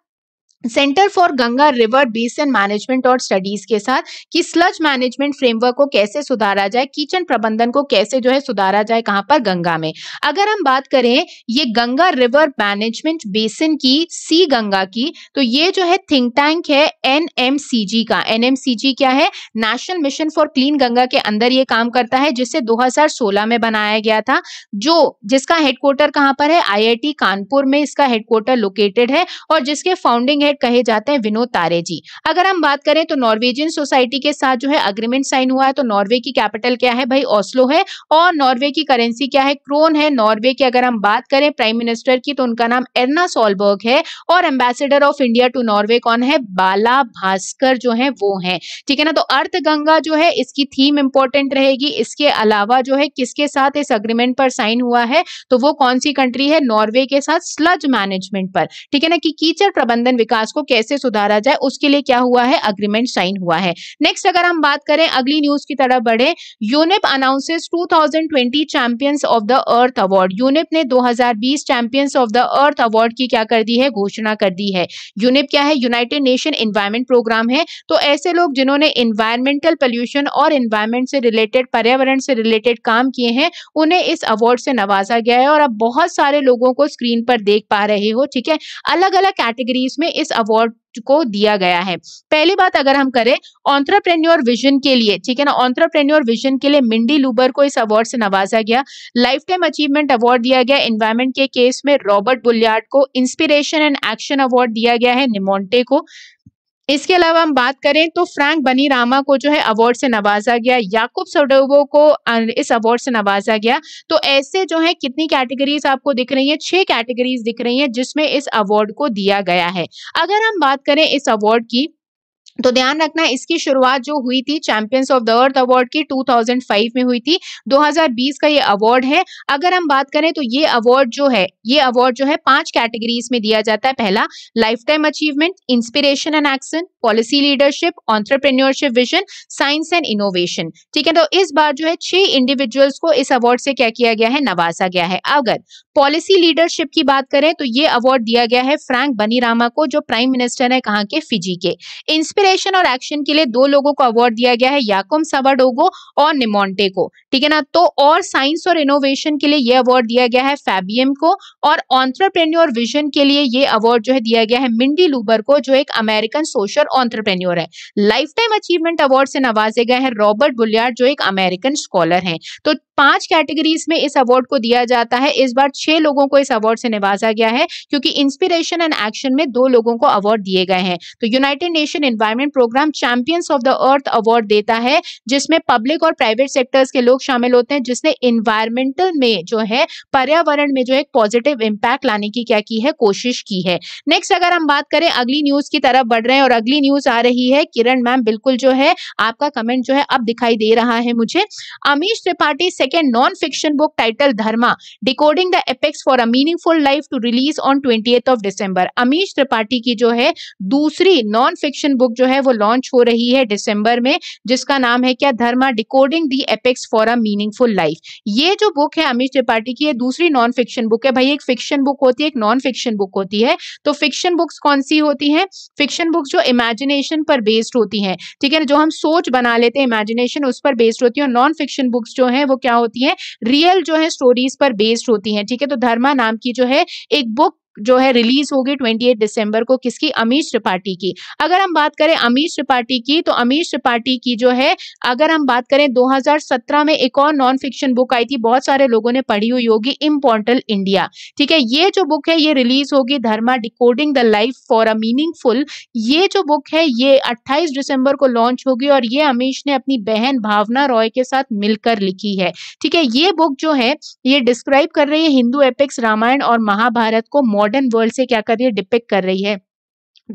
[SPEAKER 1] centre for Ganga river basin management और स्टडीज के साथ कि स्लज मैनेजमेंट फ्रेमवर्क को कैसे सुधारा जाए किचन प्रबंधन को कैसे जो है सुधारा जाए कहाँ पर गंगा में अगर हम बात करें ये गंगा रिवर मैनेजमेंट बेसन की सी गंगा की तो ये जो है थिंक टैंक है एनएमसीजी का एनएमसीजी क्या है national mission for clean Ganga के अंदर ये काम करता है जिसे दो में बनाया गया था जो जिसका हेडक्वार्टर कहाँ पर है आई कानपुर में इसका हेडक्वार्टर लोकेटेड है और जिसके फाउंडिंग है हेड कहे जाते हैं विनोद तारे जी अगर हम बात करें तो नॉर्वेजियन सोसाइटी के साथ जो है अग्रीमेंट साइन हुआ है तो नॉर्वे की कैपिटल क्या है भाई ऑस्लो है और नॉर्वे की करेंसी क्या है क्रोन है नॉर्वे की अगर हम बात करें प्राइम मिनिस्टर की तो उनका नाम एरना सोलबर्ग है और ambassador of India to Norway कौन है बाला भास्कर जो है वो है ठीक है ना तो अर्थ गंगा जो है इसकी थीम इंपॉर्टेंट रहेगी इसके अलावा जो है किसके साथ इस अग्रीमेंट पर साइन हुआ है तो वो कौन सी कंट्री है नॉर्वे के साथ स्लज मैनेजमेंट पर ठीक है ना कि कीचड़ प्रबंधन विकास विकास को कैसे सुधारा जाए उसके लिए क्या हुआ है अग्रीमेंट साइन हुआ है नेक्स्ट अगर हम बात करें अगली न्यूज की तरफ बढ़े UNEP announces 2020 champions of the earth award UNEP ने 2020 champions of the earth award की क्या कर दी है घोषणा कर दी है यूनिप क्या है यूनाइटेड नेशन इन्वायरमेंट प्रोग्राम है तो ऐसे लोग जिन्होंने इन्वायरमेंटल पॉल्यूशन और इन्वायरमेंट से रिलेटेड पर्यावरण से रिलेटेड काम किए हैं उन्हें इस अवार्ड से नवाजा गया है और अब बहुत सारे लोगों को स्क्रीन पर देख पा रहे हो ठीक है अलग अलग कैटेगरीज में इस इस अवार्ड को दिया गया है पहली बात अगर हम करें ऑन्ट्रप्रेन्योर विजन के लिए ठीक है ना ऑन्ट्रप्रेन्योर विजन के लिए मिंडी लूबर को इस अवार्ड से नवाजा गया लाइफ टाइम अचीवमेंट अवार्ड दिया गया एनवायरमेंट के केस में रॉबर्ट बुलियार्ड को इंस्पिरेशन एंड एक्शन अवार्ड दिया गया है निमोन्टे को इसके अलावा हम बात करें तो फ्रैंक बनी रामा को जो है अवार्ड से नवाजा गया याकूब सोडोबो को इस अवार्ड से नवाजा गया तो ऐसे जो है कितनी कैटेगरीज आपको दिख रही है छह कैटेगरीज दिख रही हैं जिसमें इस अवार्ड को दिया गया है अगर हम बात करें इस अवार्ड की तो ध्यान रखना इसकी शुरुआत जो हुई थी champions of the earth award की 2005 में हुई थी 2020 का ये अवार्ड है अगर हम बात करें तो ये अवार्ड जो है ये अवार्ड जो है पांच कैटेगरीज में दिया जाता है पहला lifetime achievement inspiration and action policy leadership entrepreneurship vision science and innovation ठीक है तो इस बार जो है छह इंडिविजुअल्स को इस अवार्ड से क्या किया गया है नवाजा गया है अगर पॉलिसी लीडरशिप की बात करें तो ये अवार्ड दिया गया है फ्रैंक बनीरामा को जो प्राइम मिनिस्टर है कहाँ के फिजी के इंस्पिरेशन इनोवेशन और एक्शन के लिए दो लोगों को अवार्ड दिया गया है याकुम सावाडोगो और निमोन्टे को ठीक है ना तो और साइंस और इनोवेशन के लिए ये अवार्ड दिया गया है फैबियम को और ऑन्ट्रप्रेन्योर विजन के लिए ये अवार्ड जो है दिया गया है मिंडी लूबर को जो एक अमेरिकन सोशल ऑन्ट्रप्रेन्योर है लाइफ टाइम अचीवमेंट अवार्ड से नवाजे गए हैं रॉबर्ट बुलियार जो एक अमेरिकन स्कॉलर हैं तो पांच कैटेगरीज में इस अवार्ड को दिया जाता है इस बार छह लोगों को इस अवार्ड से नवाजा गया है क्योंकि इंस्पिरेशन एंड एक्शन में दो लोगों को अवार्ड दिए गए हैं तो United Nation environment programme champions of the earth award देता है जिसमें पब्लिक और प्राइवेट सेक्टर्स के लोग शामिल होते हैं जिसने इन्वायरमेंटल में जो है पर्यावरण में जो एक पॉजिटिव इम्पैक्ट लाने की क्या की है कोशिश की है नेक्स्ट अगर हम बात करें अगली न्यूज की तरफ बढ़ रहे हैं और अगली न्यूज आ रही है किरण मैम बिल्कुल जो है आपका कमेंट जो है अब दिखाई दे रहा है मुझे Amish Tripathi second non-fiction book titled Dharma, Decoding the Apex for a Meaningful Life to release on 20th of December. Amish Tripathi की जो है दूसरी नॉन फिक्शन बुक जो है वो लॉन्च हो रही है दिसंबर में जिसका नाम है क्या Dharma decoding the epics for a meaningful life ये जो बुक है अमीश त्रिपाठी की ये दूसरी नॉन फिक्शन बुक है भाई एक फिक्शन बुक होती है एक नॉन फिक्शन बुक होती है तो फिक्शन बुक्स कौन सी होती है फिक्शन बुक्स जो इमेजिनेशन पर बेस्ड होती है ठीक है ना जो हम सोच बना लेते हैं इमेजिनेशन उस पर बेस्ड होती है और नॉन फिक्शन बुक्स जो है वो क्या होती है रियल जो है स्टोरीज पर बेस्ड होती है ठीक है तो धर्मा नाम की जो है एक बुक जो है रिलीज होगी एट दिसंबर को किसकी अमीश त्रिपाठी की अगर हम बात करें अमीश त्रिपाठी की तो अमीश त्रिपाठी की जो है अगर हम बात करें 2017 में एक और नॉन फिक्शन बुक आई थी बहुत सारे लोगों ने पढ़ी हुई होगी इम्पोर्टल इंडिया ठीक है ये जो बुक है ये रिलीज होगी Dharma decoding the life for a meaningful ये जो बुक है ये अट्ठाईस दिसंबर को लॉन्च होगी और ये अमीश ने अपनी बहन भावना रॉय के साथ मिलकर लिखी है ठीक है ये बुक जो है ये डिस्क्राइब कर रही है हिंदू एपिक्स रामायण और महाभारत को मॉडल मॉडर्न वर्ल्ड से क्या कर रही है डिपेक्ट कर रही है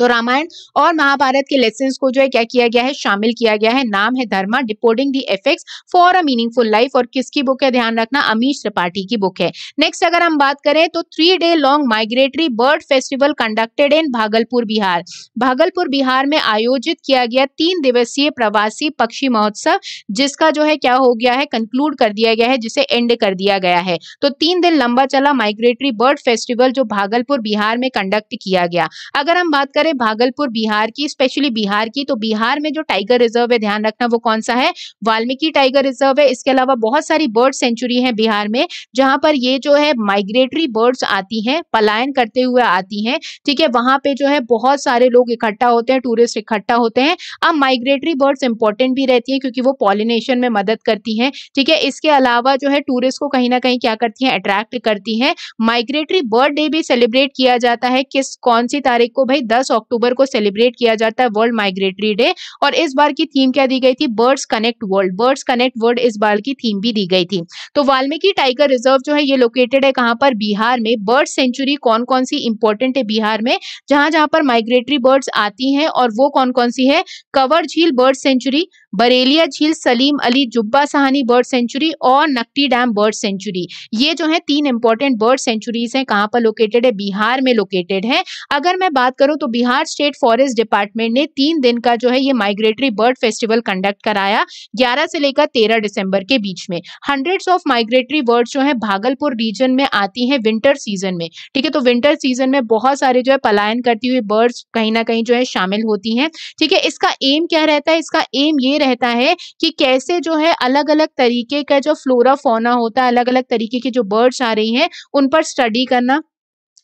[SPEAKER 1] तो रामायण और महाभारत के लेसन को जो है क्या किया गया है शामिल किया गया है नाम है Dharma decoding the epics for a meaningful life और किसकी बुक है ध्यान रखना अमीश त्रिपाठी की बुक है नेक्स्ट अगर हम बात करें तो three day long migratory bird festival conducted in Bhagalpur Bihar Bhagalpur Bihar में आयोजित किया गया तीन दिवसीय प्रवासी पक्षी महोत्सव जिसका जो है क्या हो गया है कंक्लूड कर दिया गया है जिसे एंड कर दिया गया है तो तीन दिन लंबा चला माइग्रेटरी बर्ड फेस्टिवल जो भागलपुर बिहार में कंडक्ट किया गया अगर हम बात करें करें भागलपुर बिहार की स्पेशली बिहार की तो बिहार में जो टाइगर रिजर्व है ध्यान रखना वो कौन सा है वाल्मीकि टाइगर रिजर्व है इसके अलावा बहुत सारी बर्ड सेंचुरी है बिहार में जहां पर ये जो है माइग्रेटरी बर्ड्स आती हैं पलायन करते हुए आती हैं ठीक है वहां पे जो है बहुत सारे लोग इकट्ठा होते हैं टूरिस्ट इकट्ठा होते हैं अब माइग्रेटरी बर्ड्स इंपॉर्टेंट भी रहती हैं क्योंकि वो पॉलिनेशन में मदद करती हैं ठीक है इसके अलावा जो है टूरिस्ट को कहीं ना कहीं क्या करती हैं अट्रैक्ट करती हैं माइग्रेटरी बर्ड डे भी सेलिब्रेट किया जाता है किस कौन सी तारीख को भाई दस 26 अक्टूबर को सेलिब्रेट किया जाता है वर्ल्ड माइग्रेटरी डे और इस बार की थीम क्या दी गई थी birds connect world birds connect world इस बार की थीम भी दी गई थी तो वाल्मीकि टाइगर रिजर्व जो है ये लोकेटेड है कहाँ पर बिहार में बर्ड सेंचुरी कौन कौन सी इंपॉर्टेंट है बिहार में जहां जहां पर माइग्रेटरी बर्ड्स आती हैं और वो कौन कौन सी है कवर झील बर्ड सेंचुरी बरेलिया झील सलीम अली जुब्बा सहानी बर्ड सेंचुरी और नकटी डैम बर्ड सेंचुरी ये जो है तीन इंपॉर्टेंट बर्ड सेंचुरीज हैं कहाँ पर लोकेटेड है बिहार में लोकेटेड है अगर मैं बात करूँ तो बिहार स्टेट फॉरेस्ट डिपार्टमेंट ने तीन दिन का जो है ये माइग्रेटरी बर्ड फेस्टिवल कंडक्ट कराया ग्यारह से लेकर तेरह दिसंबर के बीच में हंड्रेड्स ऑफ माइग्रेटरी बर्ड जो है भागलपुर रीजन में आती है विंटर सीजन में ठीक है तो विंटर सीजन में बहुत सारे जो है पलायन करती हुई बर्ड्स कहीं ना कहीं जो है शामिल होती हैं ठीक है इसका एम क्या रहता है इसका एम ये रहता है कि कैसे जो है अलग अलग तरीके का जो फ्लोरा फोना होता है अलग अलग तरीके की जो बर्ड्स आ रही हैं उन पर स्टडी करना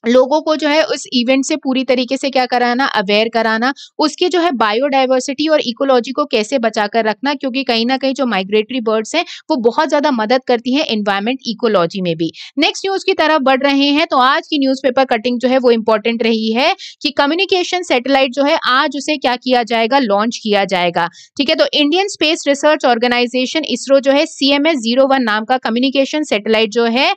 [SPEAKER 1] लोगों को जो है उस इवेंट से पूरी तरीके से क्या कराना अवेयर कराना उसके जो है बायोडाइवर्सिटी और इकोलॉजी को कैसे बचा कर रखना क्योंकि कहीं ना कहीं जो माइग्रेटरी बर्ड्स हैं वो बहुत ज़्यादा मदद करती हैं इन्वायरमेंट इकोलॉजी में भी नेक्स्ट न्यूज़ की तरफ बढ़ रहे हैं तो आज की न्यूज कटिंग जो है वो इंपॉर्टेंट रही है कि कम्युनिकेशन सेटेलाइट जो है आज उसे क्या किया जाएगा लॉन्च किया जाएगा ठीक है तो Indian space research organisation ISRO जो है सी एम नाम का कम्युनिकेशन सेटेलाइट जो है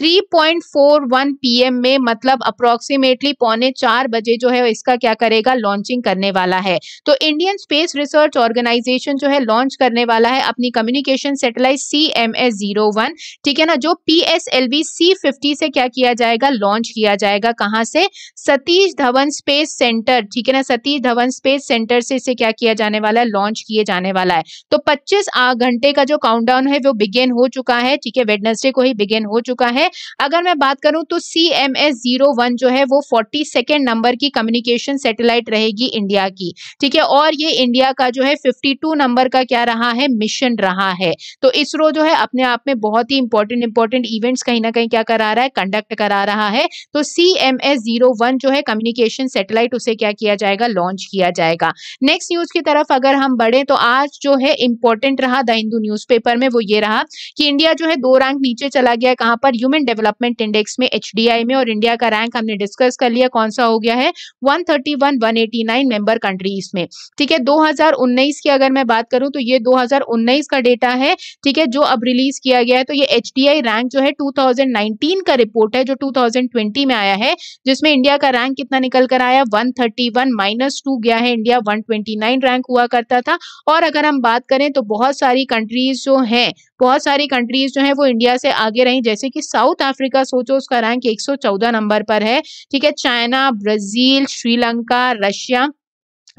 [SPEAKER 1] 3.41 पीएम में मतलब अप्रोक्सीमेटली पौने चार बजे जो है इसका क्या करेगा लॉन्चिंग करने वाला है तो इंडियन स्पेस रिसर्च ऑर्गेनाइजेशन जो है लॉन्च करने वाला है अपनी communication satellite C M S zero one ठीक है ना जो P S L V C fifty से क्या किया जाएगा लॉन्च किया जाएगा कहाँ से सतीश धवन स्पेस सेंटर ठीक है ना सतीश धवन स्पेस सेंटर से इसे क्या किया जाने वाला है लॉन्च किए जाने वाला है तो पच्चीस घंटे का जो काउंट है वो बिगेन हो चुका है ठीक है वेडनेसडे को ही बिगेन हो चुका है है अगर मैं बात करूं तो C M S zero one जो है वो फोर्टी सेकेंड नंबर की कम्युनिकेशन सेटेलाइट रहेगी इंडिया की ठीक है और ये इंडिया का जो है फिफ्टी टू नंबर का क्या रहा है मिशन रहा है तो इसरो जो है अपने आप में बहुत ही इंपॉर्टेंट इंपॉर्टेंट इवेंट्स कहीं ना कहीं क्या करा रहा है कंडक्ट करा रहा है तो C M S zero one जो है कम्युनिकेशन सेटेलाइट उसे क्या किया जाएगा लॉन्च किया जाएगा नेक्स्ट न्यूज की तरफ अगर हम बढ़े तो आज जो है इंपॉर्टेंट रहा द हिंदू न्यूज में वो ये रहा कि इंडिया जो है दो रैंक नीचे चला गया कहां पर यू ह्यूमन डेवलपमेंट इंडेक्स में एच में और इंडिया का रैंक हमने डिस्कस कर लिया कौन सा हो गया है 131 189 मेंबर कंट्रीज में ठीक है 2019 की अगर मैं बात करूं तो ये 2019 का डेटा है ठीक है जो अब रिलीज किया गया है तो ये एच रैंक जो है 2019 का रिपोर्ट है जो 2020 में आया है जिसमें इंडिया का रैंक कितना निकल कर आया वन थर्टी गया है इंडिया वन रैंक हुआ करता था और अगर हम बात करें तो बहुत सारी कंट्रीज जो हैं बहुत सारी कंट्रीज जो हैं वो इंडिया से आगे रही जैसे कि साउथ साउथ अफ्रीका सोचो उसका रैंक 114 नंबर पर है ठीक है चाइना ब्राजील श्रीलंका रशिया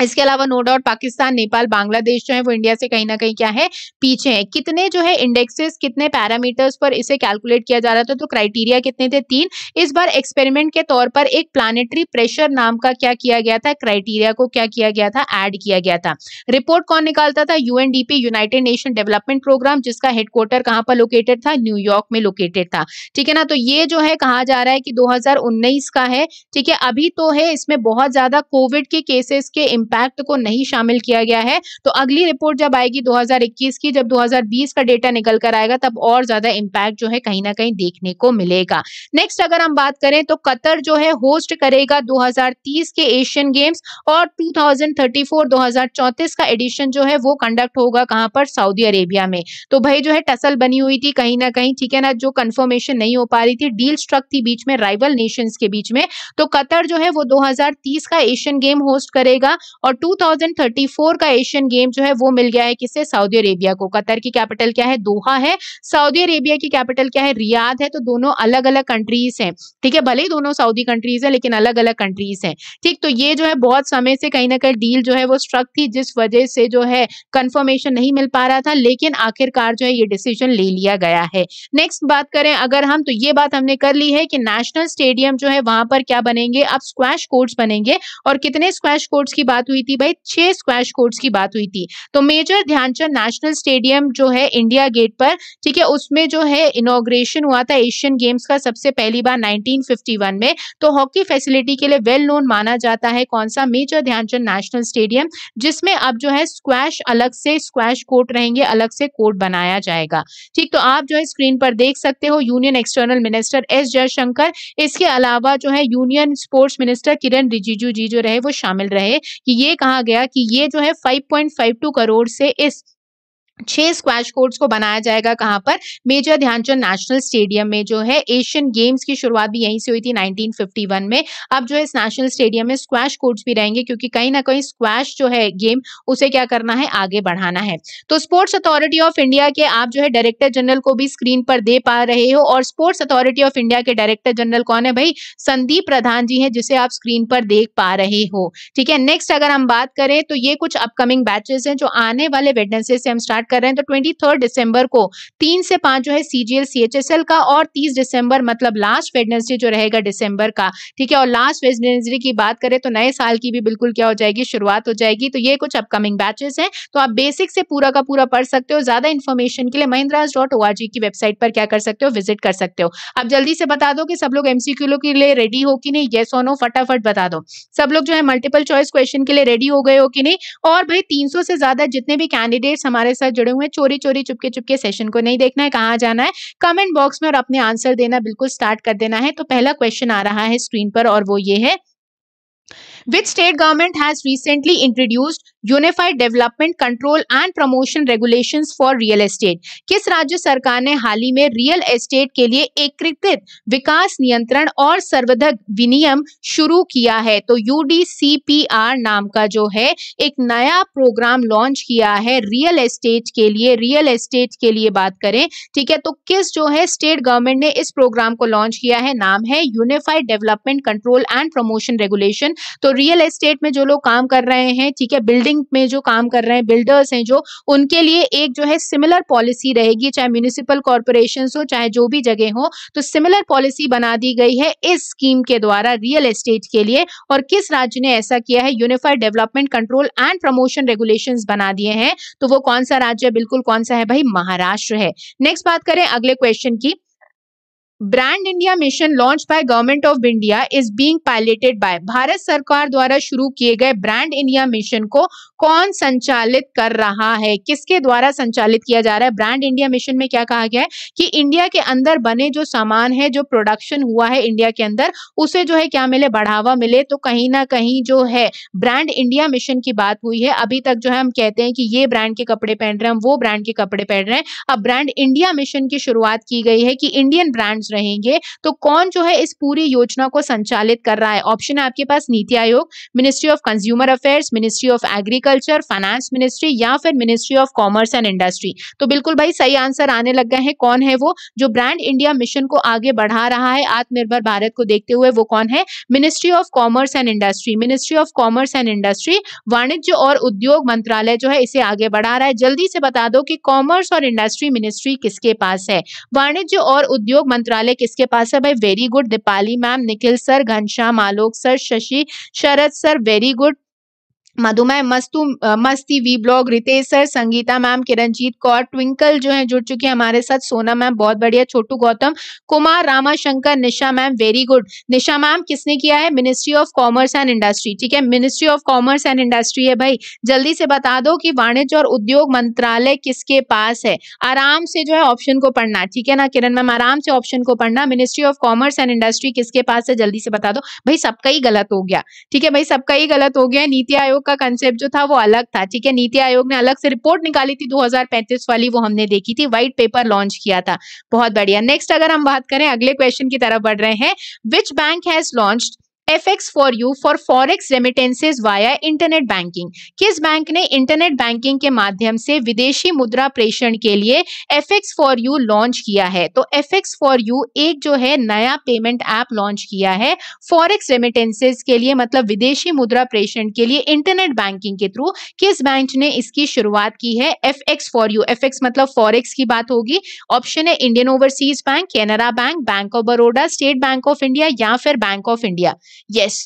[SPEAKER 1] इसके अलावा नो डाउट पाकिस्तान नेपाल बांग्लादेश जो है वो इंडिया से कहीं ना कहीं क्या है पीछे है कितने जो है इंडेक्सेस कितने पैरामीटर्स पर इसे कैलकुलेट किया जा रहा था तो क्राइटेरिया कितने थे तीन इस बार एक्सपेरिमेंट के तौर पर एक प्लानिटरी प्रेशर नाम का क्या किया गया था क्राइटेरिया को क्या किया गया था एड किया गया था रिपोर्ट कौन निकालता था UNDP United nation development programme जिसका हेडक्वार्टर कहाँ पर लोकेटेड था न्यूयॉर्क में लोकेटेड था ठीक है ना तो ये जो है कहा जा रहा है कि दो का है ठीक है अभी तो है इसमें बहुत ज्यादा कोविड के केसेस के इम्पैक्ट को नहीं शामिल किया गया है तो अगली रिपोर्ट जब आएगी 2021 की जब 2020 का डेटा निकल कर आएगा तब और ज्यादा इम्पैक्ट जो है कहीं ना कहीं देखने को मिलेगा नेक्स्ट अगर हम बात करें तो कतर जो है होस्ट करेगा 2030 के एशियन गेम्स और 2034 2034 का एडिशन जो है वो कंडक्ट होगा कहां पर सऊदी अरेबिया में तो भाई जो है टसल बनी हुई थी कहीं ना कहीं ठीक है ना जो कंफर्मेशन नहीं हो पा रही थी डील स्ट्रक थी बीच में राइवल नेशंस के बीच में तो कतर जो है वो 2030 का एशियन गेम होस्ट करेगा और 2034 का एशियन गेम जो है वो मिल गया है किससे सऊदी अरेबिया को कतर की कैपिटल क्या है दोहा है सऊदी अरेबिया की कैपिटल क्या है रियाद है तो दोनों अलग अलग कंट्रीज हैं ठीक है भले ही दोनों सऊदी कंट्रीज हैं लेकिन अलग अलग कंट्रीज हैं ठीक तो ये जो है बहुत समय से कहीं ना कहीं डील जो है वो स्ट्रक थी जिस वजह से जो है कंफर्मेशन नहीं मिल पा रहा था लेकिन आखिरकार जो है ये डिसीजन ले लिया गया है नेक्स्ट बात करें अगर हम तो ये बात हमने कर ली है कि नेशनल स्टेडियम जो है वहां पर क्या बनेंगे अब स्क्वैश कोर्ट्स बनेंगे और कितने स्क्वैश कोर्ट्स की बात बात हुई थी भाई छह स्क्वैश कोर्ट्स की बात हुई थी तो मेजर ध्यानचंद नेशनल स्टेडियम जो है इंडिया गेट पर ठीक है उसमें जो है इनोग्रेशन हुआ था एशियन गेम्स का सबसे पहली बार 1951 में तो हॉकी फैसिलिटी के लिए वेल नोन माना जाता है कौन सा मेजर ध्यानचंद नेशनल स्टेडियम जिसमें अब जो है स्क्वैश अलग से स्क्वैश कोर्ट रहेंगे अलग से कोर्ट बनाया जाएगा ठीक तो आप जो है स्क्रीन पर देख सकते हो union external minister S Jaishankar इसके अलावा जो है union sports minister Kiren Rijiju ji जो रहे वो शामिल रहे कि ये कहा गया कि ये जो है 5.52 करोड़ से इस छह स्क्वैश कोर्ट्स को बनाया जाएगा कहाँ पर मेजर ध्यानचंद नेशनल स्टेडियम में जो है एशियन गेम्स की शुरुआत भी यहीं से हुई थी 1951 में अब जो है इस नेशनल स्टेडियम में स्क्वैश कोर्ट्स भी रहेंगे क्योंकि कहीं ना कहीं स्क्वैश जो है गेम उसे क्या करना है आगे बढ़ाना है तो स्पोर्ट्स अथॉरिटी ऑफ इंडिया के आप जो है डायरेक्टर जनरल को भी स्क्रीन पर दे पा रहे हो और स्पोर्ट्स अथॉरिटी ऑफ इंडिया के डायरेक्टर जनरल कौन है भाई संदीप प्रधान जी है जिसे आप स्क्रीन पर देख पा रहे हो ठीक है नेक्स्ट अगर हम बात करें तो ये कुछ अपकमिंग बैचेस है जो आने वाले वेडनेसडे से हम स्टार्ट स्टार्ट कर रहे हैं तो ट्वेंटी दिसंबर को तीन से पांच जो है सीजीएल सीएचएसएल का और तीस दिसंबर मतलब लास्ट वेडनेसडे जो रहेगा दिसंबर का ठीक है और लास्ट वेडनेसडे की बात करें तो नए साल की भी बिल्कुल क्या हो जाएगी शुरुआत हो जाएगी तो ये कुछ अपकमिंग बैचेस हैं तो आप बेसिक से पूरा का पूरा पढ़ सकते हो ज्यादा इन्फॉर्मेशन के लिए महिंद्राज की वेबसाइट पर क्या कर सकते हो विजिट कर सकते हो आप जल्दी से बता दो कि सब लोग एमसीक्यूलो के लिए रेडी हो कि नहीं येस और फटाफट बता दो सब लोग जो है मल्टीपल चॉइस क्वेश्चन के लिए रेडी हो गए हो कि नहीं और भाई 300 से ज्यादा जितने भी कैंडिडेट्स हमारे साथ जुड़े हुए चोरी चोरी चुपके चुपके सेशन को नहीं देखना है कहाँ जाना है कमेंट बॉक्स में और अपने आंसर देना बिल्कुल स्टार्ट कर देना है तो पहला क्वेश्चन आ रहा है स्क्रीन पर और वो ये है Which state government has recently introduced unified development control and promotion regulation for real estate किस राज्य सरकार ने हाल ही में रियल एस्टेट के लिए एकीकृत विकास नियंत्रण और सर्वधक विनियम शुरू किया है तो यूडीसीपीआर नाम का जो है एक नया प्रोग्राम लॉन्च किया है रियल एस्टेट के लिए रियल एस्टेट के लिए बात करें ठीक है तो किस जो है स्टेट गवर्नमेंट ने इस प्रोग्राम को लॉन्च किया है नाम है unified development control and promotion regulation तो रियल एस्टेट में जो लोग काम कर रहे हैं ठीक है बिल्डिंग में जो काम कर रहे हैं बिल्डर्स हैं जो उनके लिए एक जो है सिमिलर पॉलिसी रहेगी चाहे म्यूनिसिपल कॉरपोरेशन हो चाहे जो भी जगह हो तो सिमिलर पॉलिसी बना दी गई है इस स्कीम के द्वारा रियल एस्टेट के लिए और किस राज्य ने ऐसा किया है unified development control and promotion regulation बना दिए हैं तो वो कौन सा राज्य बिल्कुल कौन सा है भाई महाराष्ट्र है नेक्स्ट बात करें अगले क्वेश्चन की brand India mission launch by government of India is being piloted by Bharat सरकार द्वारा शुरू किए गए ब्रांड इंडिया मिशन को कौन संचालित कर रहा है किसके द्वारा संचालित किया जा रहा है ब्रांड इंडिया मिशन में क्या कहा गया है कि इंडिया के अंदर बने जो सामान है जो प्रोडक्शन हुआ है इंडिया के अंदर उसे जो है क्या मिले बढ़ावा मिले तो कहीं ना कहीं जो है ब्रांड इंडिया मिशन की बात हुई है अभी तक जो है हम कहते हैं कि ये ब्रांड के कपड़े पहन रहे हैं हम वो ब्रांड के कपड़े पहन रहे हैं अब ब्रांड इंडिया मिशन की शुरुआत की गई है कि इंडियन ब्रांड्स रहेंगे तो कौन जो है इस पूरी योजना को संचालित कर रहा है ऑप्शन है आपके पास NITI Aayog ministry of consumer affairs ministry of agriculture finance ministry या फिर ministry of commerce and industry तो बिल्कुल भाई सही आंसर आने लग गए हैं कौन है वो जो ब्रांड इंडिया मिशन को आगे बढ़ा रहा है आत्मनिर्भर भारत को देखते हुए वो कौन है ministry of commerce and industry ministry of commerce and industry वाणिज्य और उद्योग मंत्रालय जो है इसे आगे बढ़ा रहा है जल्दी से बता दो कि कॉमर्स और इंडस्ट्री मिनिस्ट्री किसके पास है वाणिज्य और उद्योग मंत्रालय मंत्रालय किसके पास है भाई very good Deepali ma'am Nikhil sir Ghanshyam Alok sir Shashi Sharad sir very good Madhumay मस्तु मस्ती वी ब्लॉग Ritesh sir Sangeeta ma'am Kiranjeet Kaur Twinkle जो है जुड़ चुकी है हमारे साथ सोना मैम बहुत बढ़िया Chhotu Gautam Kumar Rama Shankar Nisha ma'am very good Nisha ma'am किसने किया है ministry of commerce and industry ठीक है ministry of commerce and industry है भाई जल्दी से बता दो कि वाणिज्य और उद्योग मंत्रालय किसके पास है आराम से जो है ऑप्शन को पढ़ना ठीक है ना किरण मैम आराम से ऑप्शन को पढ़ना ministry of commerce and industry किसके पास है जल्दी से बता दो भाई सबका ही गलत हो गया ठीक है भाई सबका ही गलत हो गया नीति आयोग आयोग का कंसेप्ट जो था वो अलग था ठीक है नीति आयोग ने अलग से रिपोर्ट निकाली थी 2035 वाली वो हमने देखी थी व्हाइट पेपर लॉन्च किया था बहुत बढ़िया नेक्स्ट अगर हम बात करें अगले क्वेश्चन की तरफ बढ़ रहे हैं which bank has launch F X for you for forex remittances via internet banking किस बैंक ने इंटरनेट बैंकिंग के माध्यम से विदेशी मुद्रा प्रेषण के लिए F X for you launch किया है तो एफ एक्स फॉर यू एक जो है नया पेमेंट ऐप लॉन्च किया है फॉरेक्स रेमिटेंसेज के लिए मतलब विदेशी मुद्रा प्रेषण के लिए इंटरनेट बैंकिंग के थ्रू किस बैंक ने इसकी शुरुआत की है F X for you F X मतलब फॉरेक्स की बात होगी ऑप्शन है Indian overseas bank Canara bank bank of Baroda state bank of India या फिर bank of India yes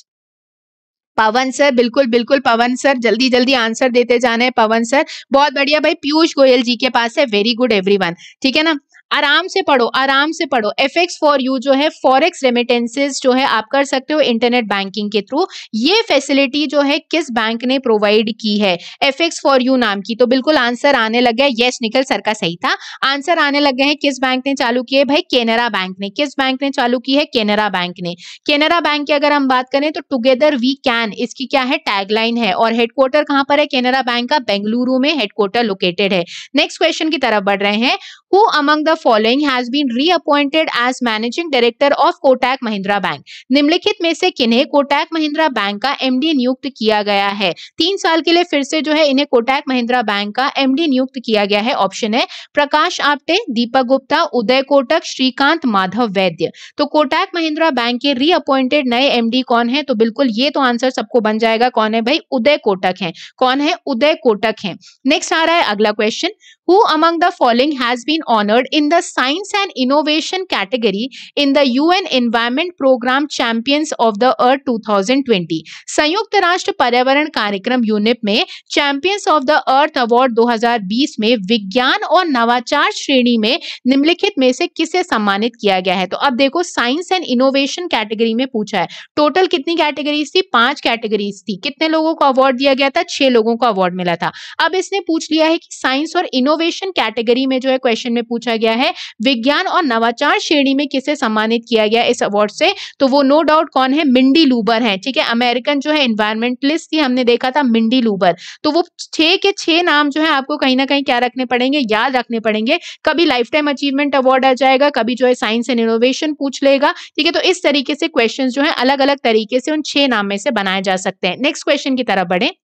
[SPEAKER 1] Pawan sir बिल्कुल बिल्कुल पवन सर जल्दी जल्दी आंसर देते जाने पवन सर बहुत बढ़िया भाई पीयूष गोयल जी के पास है वेरी गुड एवरीवन ठीक है ना आराम से पढ़ो आराम से पढ़ो एफ एक्स फॉर यू जो है फॉरेक्स रेमिटेंसेज जो है आप कर सकते हो इंटरनेट बैंकिंग के थ्रू ये फैसिलिटी जो है किस बैंक ने प्रोवाइड की है एफ एक्स फॉर यू नाम की तो बिल्कुल आंसर आने लग गया यस निकल सर का सही था आंसर आने लग गए हैं किस बैंक ने चालू किए भाई केनरा बैंक ने किस बैंक ने चालू की है केनरा बैंक ने केनरा बैंक की अगर हम बात करें तो टुगेदर वी कैन इसकी क्या है टैगलाइन है और हेडक्वार्टर कहां पर है केनरा बैंक का बेंगलुरु में हेडक्वार्टर लोकेटेड है नेक्स्ट क्वेश्चन की तरफ बढ़ रहे हैं who among the following has been reappointed as managing director of Kotak Mahindra bank निम्नलिखित में से किन्हें कोटैक महिंद्रा बैंक का एमडी नियुक्त किया गया है तीन साल के लिए फिर से जो है इन्हें कोटैक महिंद्रा बैंक का एमडी नियुक्त किया गया है ऑप्शन है प्रकाश आप्टे दीपक गुप्ता उदय कोटक श्रीकांत माधव वैद्य तो कोटैक महिंद्रा बैंक के रीअपॉइंटेड नए एमडी कौन है तो बिल्कुल ये तो आंसर सबको बन जाएगा कौन है भाई उदय कोटक है कौन है उदय कोटक है नेक्स्ट आ रहा है अगला question Who among the following has been honored in the Science and Innovation category in the UN Environment Program Champions of the Earth 2020? संयुक्त राष्ट्र पर्यावरण कार्यक्रम यूनिप में champions of the earth award 2020 में विज्ञान और नवाचार श्रेणी में निम्नलिखित में से किसे सम्मानित किया गया है तो अब देखो साइंस एंड इनोवेशन कैटेगरी में पूछा है टोटल कितनी कैटेगरीज थी पांच कैटेगरीज थी कितने लोगों को अवार्ड दिया गया था छह लोगों को अवार्ड मिला था अब इसने पूछ लिया है कि साइंस और इनोवेशन इनोवेशन कैटेगरी में जो है क्वेश्चन में पूछा गया है विज्ञान और नवाचार श्रेणी में किसे सम्मानित किया गया इस अवार्ड से तो वो नो डाउट कौन है मिंडी लूबर है ठीक है अमेरिकन जो है इन्वायरमेंटलिस्ट थी हमने देखा था मिंडी लूबर तो वो छह के छह नाम जो है आपको कहीं ना कहीं क्या रखने पड़ेंगे याद रखने पड़ेंगे कभी लाइफ टाइम अचीवमेंट अवार्ड आ जाएगा कभी जो है साइंस एंड इनोवेशन पूछ लेगा ठीक है तो इस तरीके से क्वेश्चन जो है अलग अलग तरीके से उन छह नाम में से बनाए जा सकते हैं नेक्स्ट क्वेश्चन की तरफ बढ़े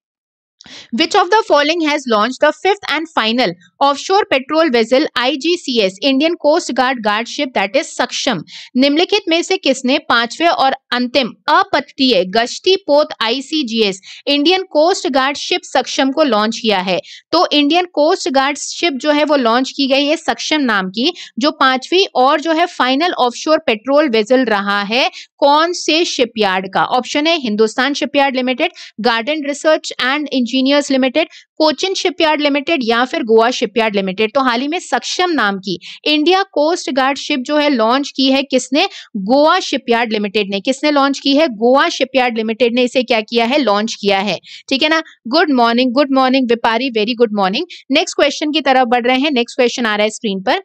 [SPEAKER 1] Which of the following has launched the fifth and final offshore patrol vessel IGCS Indian coast guard guard ship that is सक्षम निम्नलिखित में से किसने पांचवे और अंतिम अपतटीय गश्ती पोत ICGS Indian coast guard ship Saksham को लॉन्च किया है तो इंडियन कोस्ट गार्ड शिप जो है वो लॉन्च की गई है सक्षम नाम की जो पांचवी और जो है फाइनल ऑफशोर पेट्रोल वेजल रहा है कौन से शिपयार्ड का ऑप्शन है Hindustan shipyard limited garden research and engineer Genius Limited Cochin shipyard limited या फिर गोवा शिपयार्ड लिमिटेड तो हाल ही में सक्षम नाम की इंडिया कोस्ट गार्ड शिप जो है लॉन्च की है किसने गोवा शिपयार्ड लिमिटेड ने किसने लॉन्च की है गोवा शिपयार्ड लिमिटेड ने इसे क्या किया है लॉन्च किया है ठीक है ना गुड मॉर्निंग गुड मॉर्निंग व्यापारी very good morning next question की तरफ बढ़ रहे हैं नेक्स्ट क्वेश्चन आ रहा है स्क्रीन पर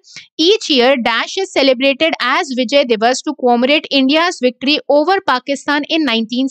[SPEAKER 1] each year dash is celebrated as Vijay Diwas to commemorate India victory over Pakistan in nineteen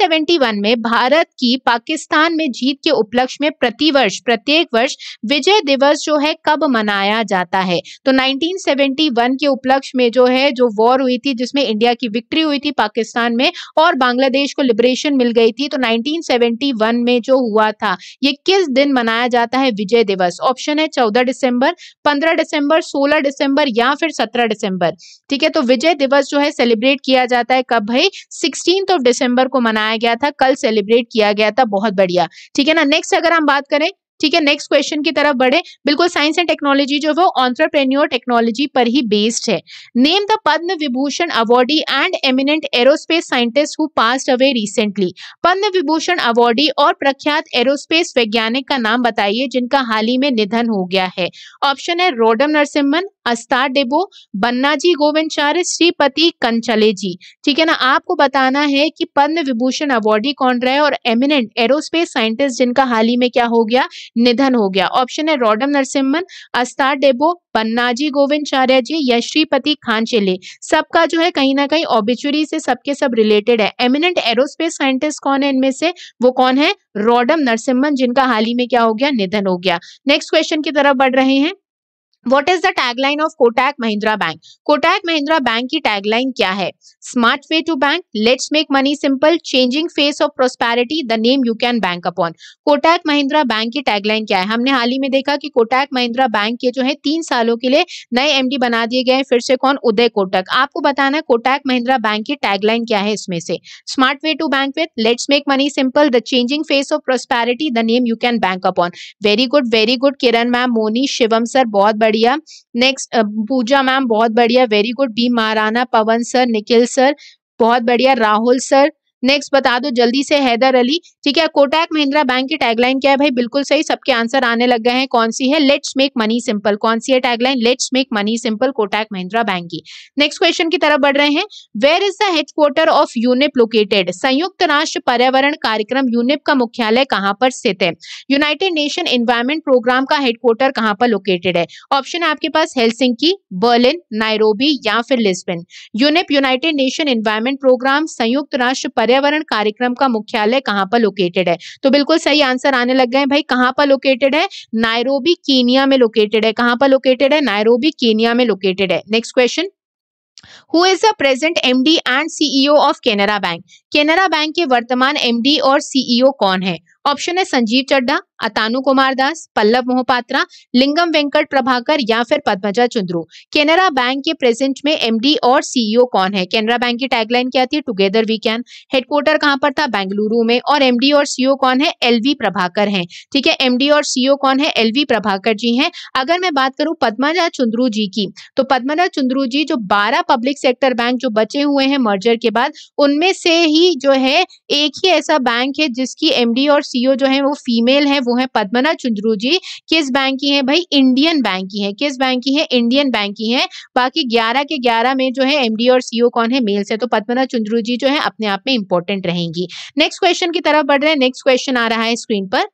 [SPEAKER 1] seventy में भारत की पाकिस्तान में जीत के उपलक्ष्य में प्रतिवर्ष प्रत्येक वर्ष विजय दिवस जो है कब मनाया जाता है तो 1971 के उपलक्ष्य में जो है जो वॉर हुई थी जिसमें इंडिया की विक्ट्री हुई थी पाकिस्तान में और बांग्लादेश को लिबरेशन मिल गई थी तो 1971 में जो हुआ था ये किस दिन मनाया जाता है विजय दिवस ऑप्शन है चौदह दिसंबर पंद्रह दिसंबर सोलह दिसंबर या फिर सत्रह दिसंबर ठीक है तो विजय दिवस जो है सेलिब्रेट किया जाता है कब भाई सिक्सटीन ऑफ दिसंबर को मनाया गया था कल सेलिब्रेट किया गया था बहुत बढ़िया ठीक है ठीक है ना नेक्स्ट अगर हम बात करें ठीक है नेक्स्ट क्वेश्चन की तरफ बढ़े बिल्कुल साइंस एंड टेक्नोलॉजी जो वो ऑन्ट्रप्रेन्योर टेक्नोलॉजी पर ही बेस्ड है name the Padma Vibhushan awardee and eminent aerospace scientist who passed away recently Padma Vibhushan awardee और प्रख्यात एरोस्पेस वैज्ञानिक का नाम बताइए जिनका हाल ही में निधन हो गया है ऑप्शन है रोडम नरसिम्हन अस्तार डेबो बन्नाजी गोविंदचार्य श्रीपति कंचले जी ठीक है ना आपको बताना है कि पद्म विभूषण अवार्डी कौन रहे और एमिनेंट एरोस्पेस साइंटिस्ट जिनका हाल ही में क्या हो गया निधन हो गया ऑप्शन है रोडम नरसिम्हन अस्तार डेबो पन्नाजी गोविंदचार्य जी या खान खांचेले सबका जो है कहीं ना कहीं ऑबिचुरी से सबके सब रिलेटेड है एमिनेंट एरोस्पेस साइंटिस्ट कौन है इनमें से वो कौन है रोडम नरसिम्हन जिनका हाल ही में क्या हो गया निधन हो गया नेक्स्ट क्वेश्चन की तरफ बढ़ रहे हैं what is the tagline of Kotak Mahindra bank Kotak Mahindra bank की टैगलाइन क्या है smart way to bank let's make money simple changing face of prosperity the name you can bank upon Kotak Mahindra bank की टैगलाइन क्या है हमने हाल ही में देखा कि कोटैक महिंद्रा बैंक के जो है तीन सालों के लिए नए एमडी बना दिए गए फिर से कौन उदय कोटक आपको बताना है कोटैक महिंद्रा बैंक की टैगलाइन क्या है इसमें से smart way to bank with let's make money simple the changing face of prosperity the name you can bank upon very good very good Kiran ma'am Moni Shivam sir बहुत बढ़िया नेक्स्ट पूजा मैम बहुत बढ़िया very good B Maharana Pawan sir Nikhil sir बहुत बढ़िया Rahul sir next बता दो जल्दी से हैदर अली ठीक है कोटैक महिंद्रा बैंक की टैगलाइन क्या है भाई बिल्कुल सही सबके आंसर आने लग गए हैं कौन सी है लेट्स मेक मनी सिंपल कौन सी है tagline let's make money simple Kotak Mahindra bank की नेक्स्ट क्वेश्चन की तरफ बढ़ रहे हैं where is the headquarter of UNEP located संयुक्त राष्ट्र पर्यावरण कार्यक्रम यूनिप का मुख्यालय कहाँ पर स्थित है यूनाइटेड नेशन एनवायरमेंट प्रोग्राम का हेडक्वार्टर कहाँ पर लोकेटेड है ऑप्शन आपके पास हेलसिंकी बर्लिन नायरोबी या फिर Lisbon UNEP United Nation environment programme संयुक्त राष्ट्र पर्यावरण कार्यक्रम का मुख्यालय कहाँ पर लोकेटेड है तो बिल्कुल सही आंसर आने लग गए भाई कहाँ पर लोकेटेड है नायरोबी कीनिया में लोकेटेड है कहाँ पर लोकेटेड है नायरोबी कीनिया में लोकेटेड है next question Who is the present MD and CEO of Canara Bank? Canara bank के वर्तमान एमडी और सीईओ e कौन है ऑप्शन है संजीव चड्डा अतानु कुमार दास पल्लव मोहपात्रा लिंगम वेंकट प्रभाकर या फिर पद्मजा चुंद्रू केनरा बैंक के प्रेजेंट में एमडी और सीईओ e कौन है केनरा बैंक की टैगलाइन क्या थी टुगेदर वी कैन हेडक्वार्टर कहां पर था बेंगलुरु में और एमडी और सीईओ e कौन है एलवी प्रभाकर हैं ठीक है एमडी और सीईओ कौन है एलवी प्रभाकर जी हैं अगर मैं बात करूं पद्मजा चुंद्रू जी की तो पद्मजा चुंद्रू जी जो बारह पब्लिक सेक्टर बैंक जो बचे हुए हैं मर्जर के बाद उनमें से ही ही जो है एक ही ऐसा बैंक है जिसकी एमडी और सीईओ जो है वो फीमेल है वो है पद्मना चुंद्रू जी किस बैंक की है भाई इंडियन बैंक की है किस बैंक की है इंडियन बैंक की है बाकी ग्यारह के ग्यारह में जो है एमडी और सीईओ कौन है मेल से तो पद्मना चुंद्रू जी जो है अपने आप में इंपॉर्टेंट रहेंगी नेक्स्ट क्वेश्चन की तरफ बढ़ रहे हैं नेक्स्ट क्वेश्चन आ रहा है स्क्रीन पर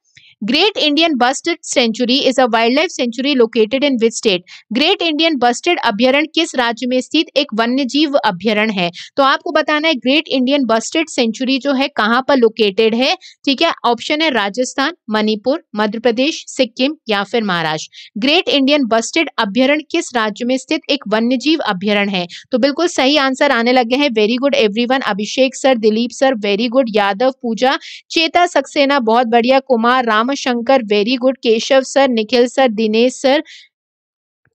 [SPEAKER 1] Great Indian Busted Sanctuary is a wildlife sanctuary located in which state? Great Indian Busted अभ्यारण किस राज्य में स्थित एक वन्य जीव अभ्यारण है तो आपको बताना है ग्रेट इंडियन बस्टेड सेंचुरी जो है कहाँ पर लोकेटेड है ठीक है ऑप्शन है राजस्थान मणिपुर मध्य प्रदेश सिक्किम या फिर महाराष्ट्र ग्रेट इंडियन बस्टेड अभ्यारण किस राज्य में स्थित एक वन्य जीव अभ्यारण है तो बिल्कुल सही आंसर आने लगे हैं very good one Abhishek sir Dilip sir very good Yadav Pooja Cheta Saxena बहुत बढ़िया Kumar Ram Shankar very good Keshav sir Nikhil sir Dinesh sir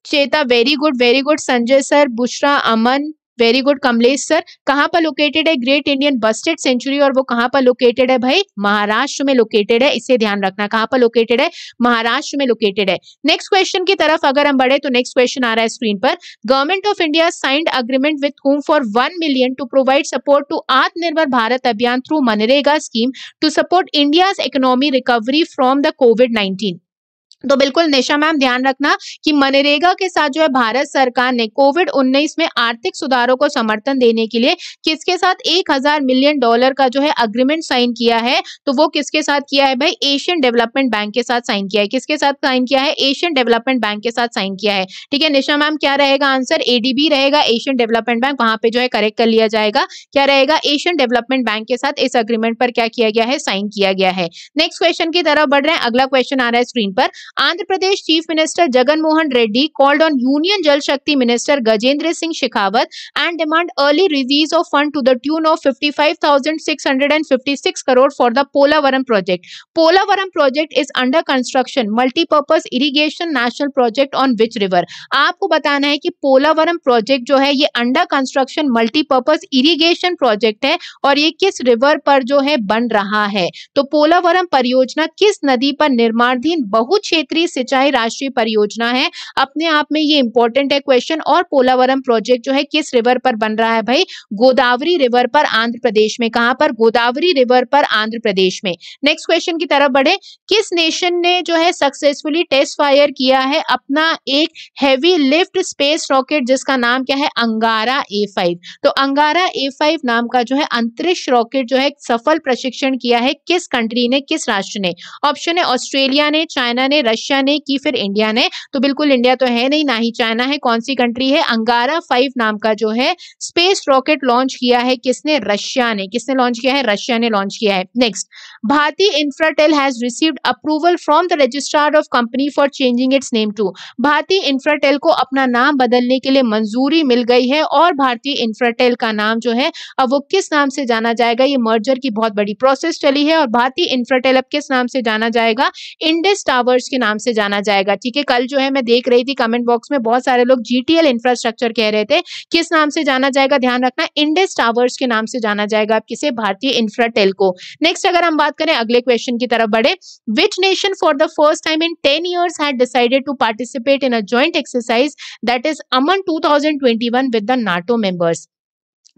[SPEAKER 1] Cheta very good very good Sanjay sir Bushra Aman very good Kamlesh sir कहाँ पर लोकेटेड है ग्रेट इंडियन बस्टेड सेंचुरी और वो कहाँ पर लोकेटेड है भाई महाराष्ट्र में लोकेटेड है इसे ध्यान रखना कहाँ पर लोकेटेड है महाराष्ट्र में लोकेटेड है नेक्स्ट क्वेश्चन की तरफ अगर हम बढ़े तो नेक्स्ट क्वेश्चन आ रहा है स्क्रीन पर government of India signed agreement with home for one million to provide support to Atmanirbhar Bharat Abhiyan through मनरेगा scheme to support India economy recovery from the COVID nineteen तो बिल्कुल निशा मैम ध्यान रखना कि मनरेगा के साथ जो है भारत सरकार ने कोविड 19 में आर्थिक सुधारों को समर्थन देने के लिए किसके साथ एक हजार मिलियन डॉलर का जो है अग्रीमेंट साइन किया है तो वो किसके साथ किया है भाई एशियन डेवलपमेंट बैंक के साथ साइन किया है किसके साथ साइन किया है एशियन डेवलपमेंट बैंक के साथ साइन किया है ठीक है निशा मैम क्या रहेगा आंसर एडीबी रहेगा एशियन डेवलपमेंट बैंक वहां पर जो है करेक्ट कर लिया जाएगा क्या रहेगा एशियन डेवलपमेंट बैंक के साथ इस अग्रीमेंट पर क्या किया गया है साइन किया गया है नेक्स्ट क्वेश्चन की तरफ बढ़ रहे हैं अगला क्वेश्चन आ रहा है स्क्रीन पर Andhra Pradesh chief minister Jagan Mohan Reddy called on union Jal Shakti minister Gajendra Singh Shekhawat and demand early release of fund to the tune of fifty crore for the Polavaram project Polavaram project is under construction multipurpose irrigation national project on which river आपको बताना है कि Polavaram project जो है ये under construction multipurpose irrigation project है और ये किस रिवर पर जो है बन रहा है तो पोलावरम परियोजना किस नदी पर निर्माणधीन बहुत क्षेत्रीय सिंचाई राष्ट्रीय परियोजना है अपने आप में ये इंपॉर्टेंट है क्वेश्चन और पोलावरम प्रोजेक्ट जो है किस रिवर पर बन रहा है भाई गोदावरी रिवर पर आंध्र प्रदेश में कहां पर गोदावरी रिवर पर आंध्र प्रदेश में नेक्स्ट क्वेश्चन की तरफ बढ़े किस नेशन ने जो है सक्सेसफुली टेस्ट फायर किया है अपना एक हैवी लिफ्ट स्पेस रॉकेट जिसका नाम क्या है अंगारा ए तो अंगारा ए नाम का जो है अंतरिक्ष रॉकेट जो है सफल प्रशिक्षण किया है किस कंट्री ने किस राष्ट्र ने ऑप्शन है ऑस्ट्रेलिया ने चाइना ने रशिया ने की फिर इंडिया ने तो बिल्कुल इंडिया तो है नहीं ना ही चाइना है कौन सी कंट्री है अंगारा फाइव नाम का जो है स्पेस रॉकेट लॉन्च किया है किसने रशिया ने किसने लॉन्च किया है रशिया ने लॉन्च किया है next Bharti Infratel has received approval from the registrar of company for changing its name to Bharti Infratel को अपना नाम बदलने के लिए मंजूरी मिल गई है और भारतीय इंफ्राटेल का नाम जो है अब वो किस नाम से जाना जाएगा ये मर्जर की बहुत बड़ी प्रोसेस चली है और भारतीय इंफ्राटेल अब किस नाम से जाना जाएगा इंडस टावर्स के नाम से जाना जाएगा ठीक है कल जो है मैं देख रही थी कमेंट बॉक्स में बहुत सारे लोग जीटीएल इंफ्रास्ट्रक्चर कह रहे थे किस नाम से जाना जाएगा ध्यान रखना इंडस टावर्स के नाम से जाना जाएगा आप किसे भारतीय इंफ्राटेल को नेक्स्ट अगर हम बात करें अगले क्वेश्चन की तरफ बढ़े which nation for the first time in ten years had decided to participate in a joint exercise that is Aman two thousand twenty one with the NATO members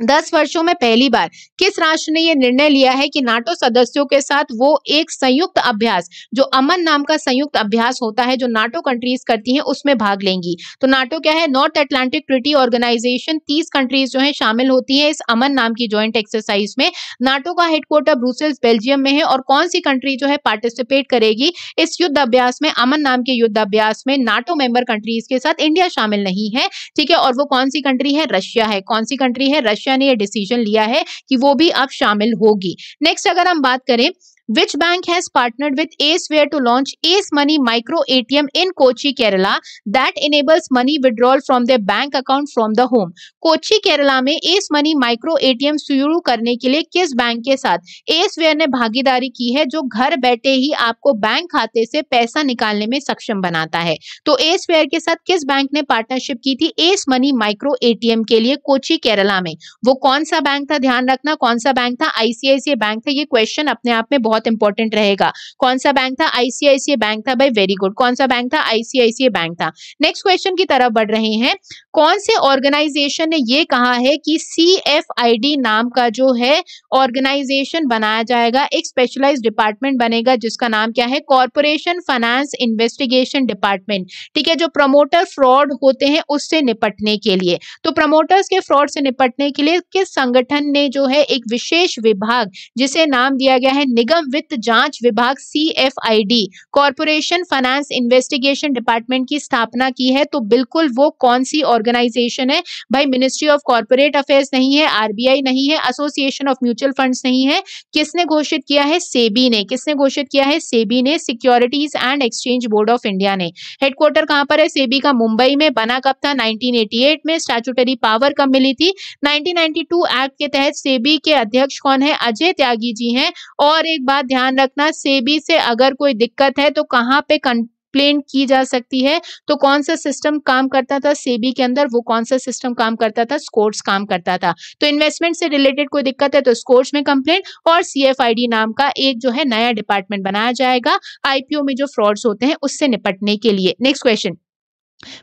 [SPEAKER 1] दस वर्षों में पहली बार किस राष्ट्र ने यह निर्णय लिया है कि नाटो सदस्यों के साथ वो एक संयुक्त अभ्यास जो अमन नाम का संयुक्त अभ्यास होता है जो नाटो कंट्रीज करती हैं उसमें भाग लेंगी तो नाटो क्या है नॉर्थ एटलांटिक ट्रिटी ऑर्गेनाइजेशन तीस कंट्रीज जो है शामिल होती है इस अमन नाम की ज्वाइंट एक्सरसाइज में नाटो का हेडक्वार्टर ब्रूसेल्स बेल्जियम में है और कौन सी कंट्री जो है पार्टिसिपेट करेगी इस युद्ध अभ्यास में अमन नाम के युद्ध अभ्यास में नाटो मेंबर कंट्रीज के साथ इंडिया शामिल नहीं है ठीक है और वो कौन सी कंट्री है रशिया है कौन सी कंट्री है रशिया ने यह डिसीजन लिया है कि वो भी अब शामिल होगी नेक्स्ट अगर हम बात करें Which bank has partnered with Aceware to launch Ace Money Micro ATM in Kochi, Kerala that enables money withdrawal from their bank account from the home Kochi Kerala में एस मनी माइक्रो एटीएम शुरू करने के लिए किस बैंक के साथ एस वेयर ने भागीदारी की है जो घर बैठे ही आपको बैंक खाते से पैसा निकालने में सक्षम बनाता है तो एसवेयर के साथ किस बैंक ने पार्टनरशिप की थी एस मनी माइक्रो एटीएम के लिए कोची केरला में वो कौन सा बैंक था ध्यान रखना कौन सा बैंक था आईसीआईसी बैंक था ये क्वेश्चन अपने आप में बहुत बहुत इंपॉर्टेंट रहेगा कौन सा बैंक था आईसीआईसीआई बैंक था भाई वेरी गुड कौन सा बैंक था आईसीआईसीआई बैंक था नेक्स्ट क्वेश्चन की तरफ बढ़ रहे हैं कौन से ऑर्गेनाइजेशन ने ये कहा है कि सी नाम का जो है ऑर्गेनाइजेशन बनाया जाएगा एक स्पेशलाइज डिपार्टमेंट बनेगा जिसका नाम क्या है कॉरपोरेशन फाइनेंस इन्वेस्टिगेशन डिपार्टमेंट ठीक है जो प्रमोटर फ्रॉड होते हैं उससे निपटने के लिए तो प्रमोटर्स के फ्रॉड से निपटने के लिए किस संगठन ने जो है एक विशेष विभाग जिसे नाम दिया गया है निगम वित्त जांच विभाग C F I D corporation finance investigation department की स्थापना की है तो बिल्कुल वो कौन सी ऑर्गेनाइजेशन है भाई मिनिस्ट्री ऑफ कॉरपोरेट अफेयर्स नहीं है आरबीआई नहीं है एसोसिएशन ऑफ म्यूचुअल फंड्स नहीं है किसने घोषित किया है सेबी ने किसने घोषित किया है सेबी ने securities and exchange board of India ने हेडक्वार्टर कहां पर है सेबी का मुंबई में बना कब था 1988 में स्टैचुटरी पावर कब मिली थी 1992 एक्ट के तहत सेबी के अध्यक्ष कौन है अजय त्यागी जी हैं और एक बार बात ध्यान रखना सेबी से अगर कोई दिक्कत है तो कहाँ पे कंप्लेन की जा सकती है तो कौन सा सिस्टम काम करता था सेबी के अंदर वो कौन सा सिस्टम काम करता था स्कोर्स काम करता था तो इन्वेस्टमेंट से रिलेटेड कोई दिक्कत है तो स्कोर्स में कंप्लेन और सी नाम का एक जो है नया डिपार्टमेंट बनाया जाएगा आईपीओ में जो फ्रॉड्स होते हैं उससे निपटने के लिए next question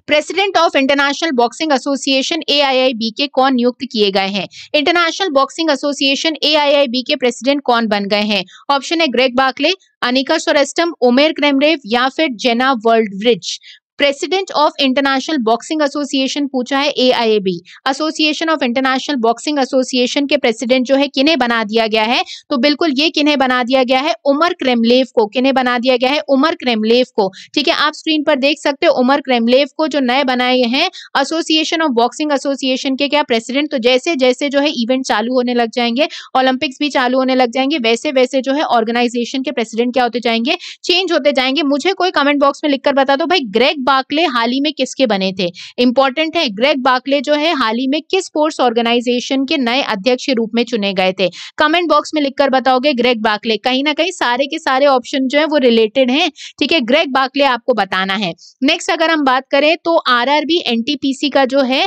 [SPEAKER 1] president of international boxing association AIIB के कौन नियुक्त किए गए हैं इंटरनेशनल बॉक्सिंग एसोसिएशन एआईआईबी के प्रेसिडेंट कौन बन गए हैं ऑप्शन है ग्रेग बाकले अनिका सोरेस्टम उमेर क्रेमरेव या फिर जेना world bridge president of international boxing association पूछा है AIBA association of international boxing association के प्रेसिडेंट जो है किन्हें बना दिया गया है तो बिल्कुल ये किन्हें बना दिया गया है उमर क्रेमलेव को किन्हें बना दिया गया है उमर क्रेमलेव को ठीक है आप स्क्रीन पर देख सकते हो उमर क्रेमलेव को जो नए बनाए हैं एसोसिएशन ऑफ बॉक्सिंग एसोसिएशन के क्या प्रेसिडेंट तो जैसे जैसे जो है इवेंट चालू होने लग जाएंगे ओलंपिक्स भी चालू होने लग जाएंगे वैसे वैसे जो है ऑर्गेनाइजेशन के प्रेसिडेंट क्या होते जाएंगे चेंज होते जाएंगे मुझे कोई कमेंट बॉक्स में लिखकर बता दो भाई ग्रेग बाकले हाल ही में किसके बने थे इंपॉर्टेंट है ग्रेग बाकले जो है हाल ही में किस स्पोर्ट्स ऑर्गेनाइजेशन के नए अध्यक्ष के रूप में चुने गए थे कमेंट बॉक्स में लिखकर बताओगे ग्रेग बाकले कहीं ना कहीं सारे के सारे ऑप्शन जो है वो रिलेटेड है ठीक है ग्रेग बाकले आपको बताना है नेक्स्ट अगर हम बात करें तो आर एनटीपीसी का जो है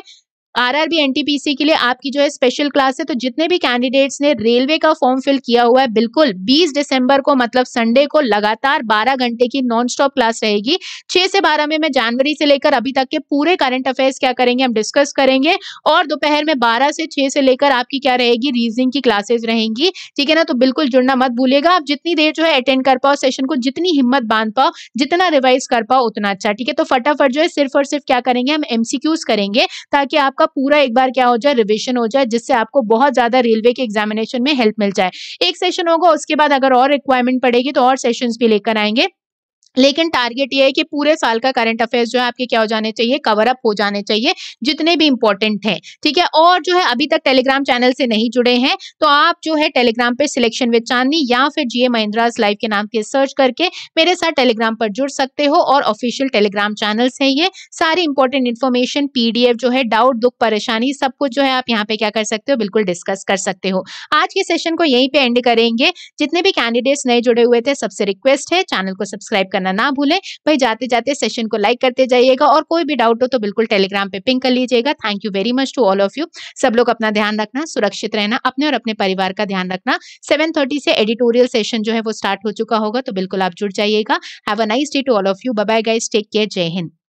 [SPEAKER 1] आरआरबी एनटीपीसी के लिए आपकी जो है स्पेशल क्लास है तो जितने भी कैंडिडेट्स ने रेलवे का फॉर्म फिल किया हुआ है बिल्कुल 20 दिसंबर को मतलब संडे को लगातार 12 घंटे की नॉन स्टॉप क्लास रहेगी 6 से 12 में मैं जनवरी से लेकर अभी तक के पूरे करंट अफेयर्स क्या करेंगे हम डिस्कस करेंगे और दोपहर में बारह से छह से लेकर आपकी क्या रहेगी रीजनिंग की क्लासेज रहेंगी ठीक है ना तो बिल्कुल जुड़ना मत भूलेगा आप जितनी देर जो है अटेंड कर पाओ सेशन को जितनी हिम्मत बांध पाओ जितना रिवाइज कर पाओ उतना अच्छा ठीक है तो फटाफट जो है सिर्फ और सिर्फ क्या करेंगे हम एमसीक्यूज करेंगे ताकि आपका आपका पूरा एक बार क्या हो जाए रिविजन हो जाए जिससे आपको बहुत ज्यादा रेलवे के एग्जामिनेशन में हेल्प मिल जाए एक सेशन होगा उसके बाद अगर और रिक्वायरमेंट पड़ेगी तो और सेशन भी लेकर आएंगे लेकिन टारगेट ये है कि पूरे साल का करंट अफेयर्स जो है आपके क्या हो जाने चाहिए कवर अप हो जाने चाहिए जितने भी इंपॉर्टेंट हैं ठीक है और जो है अभी तक टेलीग्राम चैनल से नहीं जुड़े हैं तो आप जो है टेलीग्राम पे सिलेक्शन विद चांदनी या फिर जीए महिंद्राज लाइव के नाम के सर्च करके मेरे साथ टेलीग्राम पर जुड़ सकते हो और ऑफिशियल टेलीग्राम चैनल्स हैं ये सारी इंपॉर्टेंट इन्फॉर्मेशन पीडीएफ जो है डाउट दुख परेशानी सब कुछ जो है आप यहाँ पे क्या कर सकते हो बिल्कुल डिस्कस कर सकते हो आज के सेशन को यहीं पे एंड करेंगे जितने भी कैंडिडेट्स नए जुड़े हुए थे सबसे रिक्वेस्ट है चैनल को सब्सक्राइब करना करना ना भूलें भाई जाते जाते सेशन को लाइक करते जाइएगा और कोई भी डाउट हो तो बिल्कुल टेलीग्राम पे पिंक कर लीजिएगा thank you very much to all of you सब लोग अपना ध्यान रखना सुरक्षित रहना अपने और अपने परिवार का ध्यान रखना सेवन थर्टी से एडिटोरियल सेशन जो है वो स्टार्ट हो चुका होगा तो बिल्कुल आप जुड़ जाइएगा have a nice day to all of you bye guys take care जय हिंद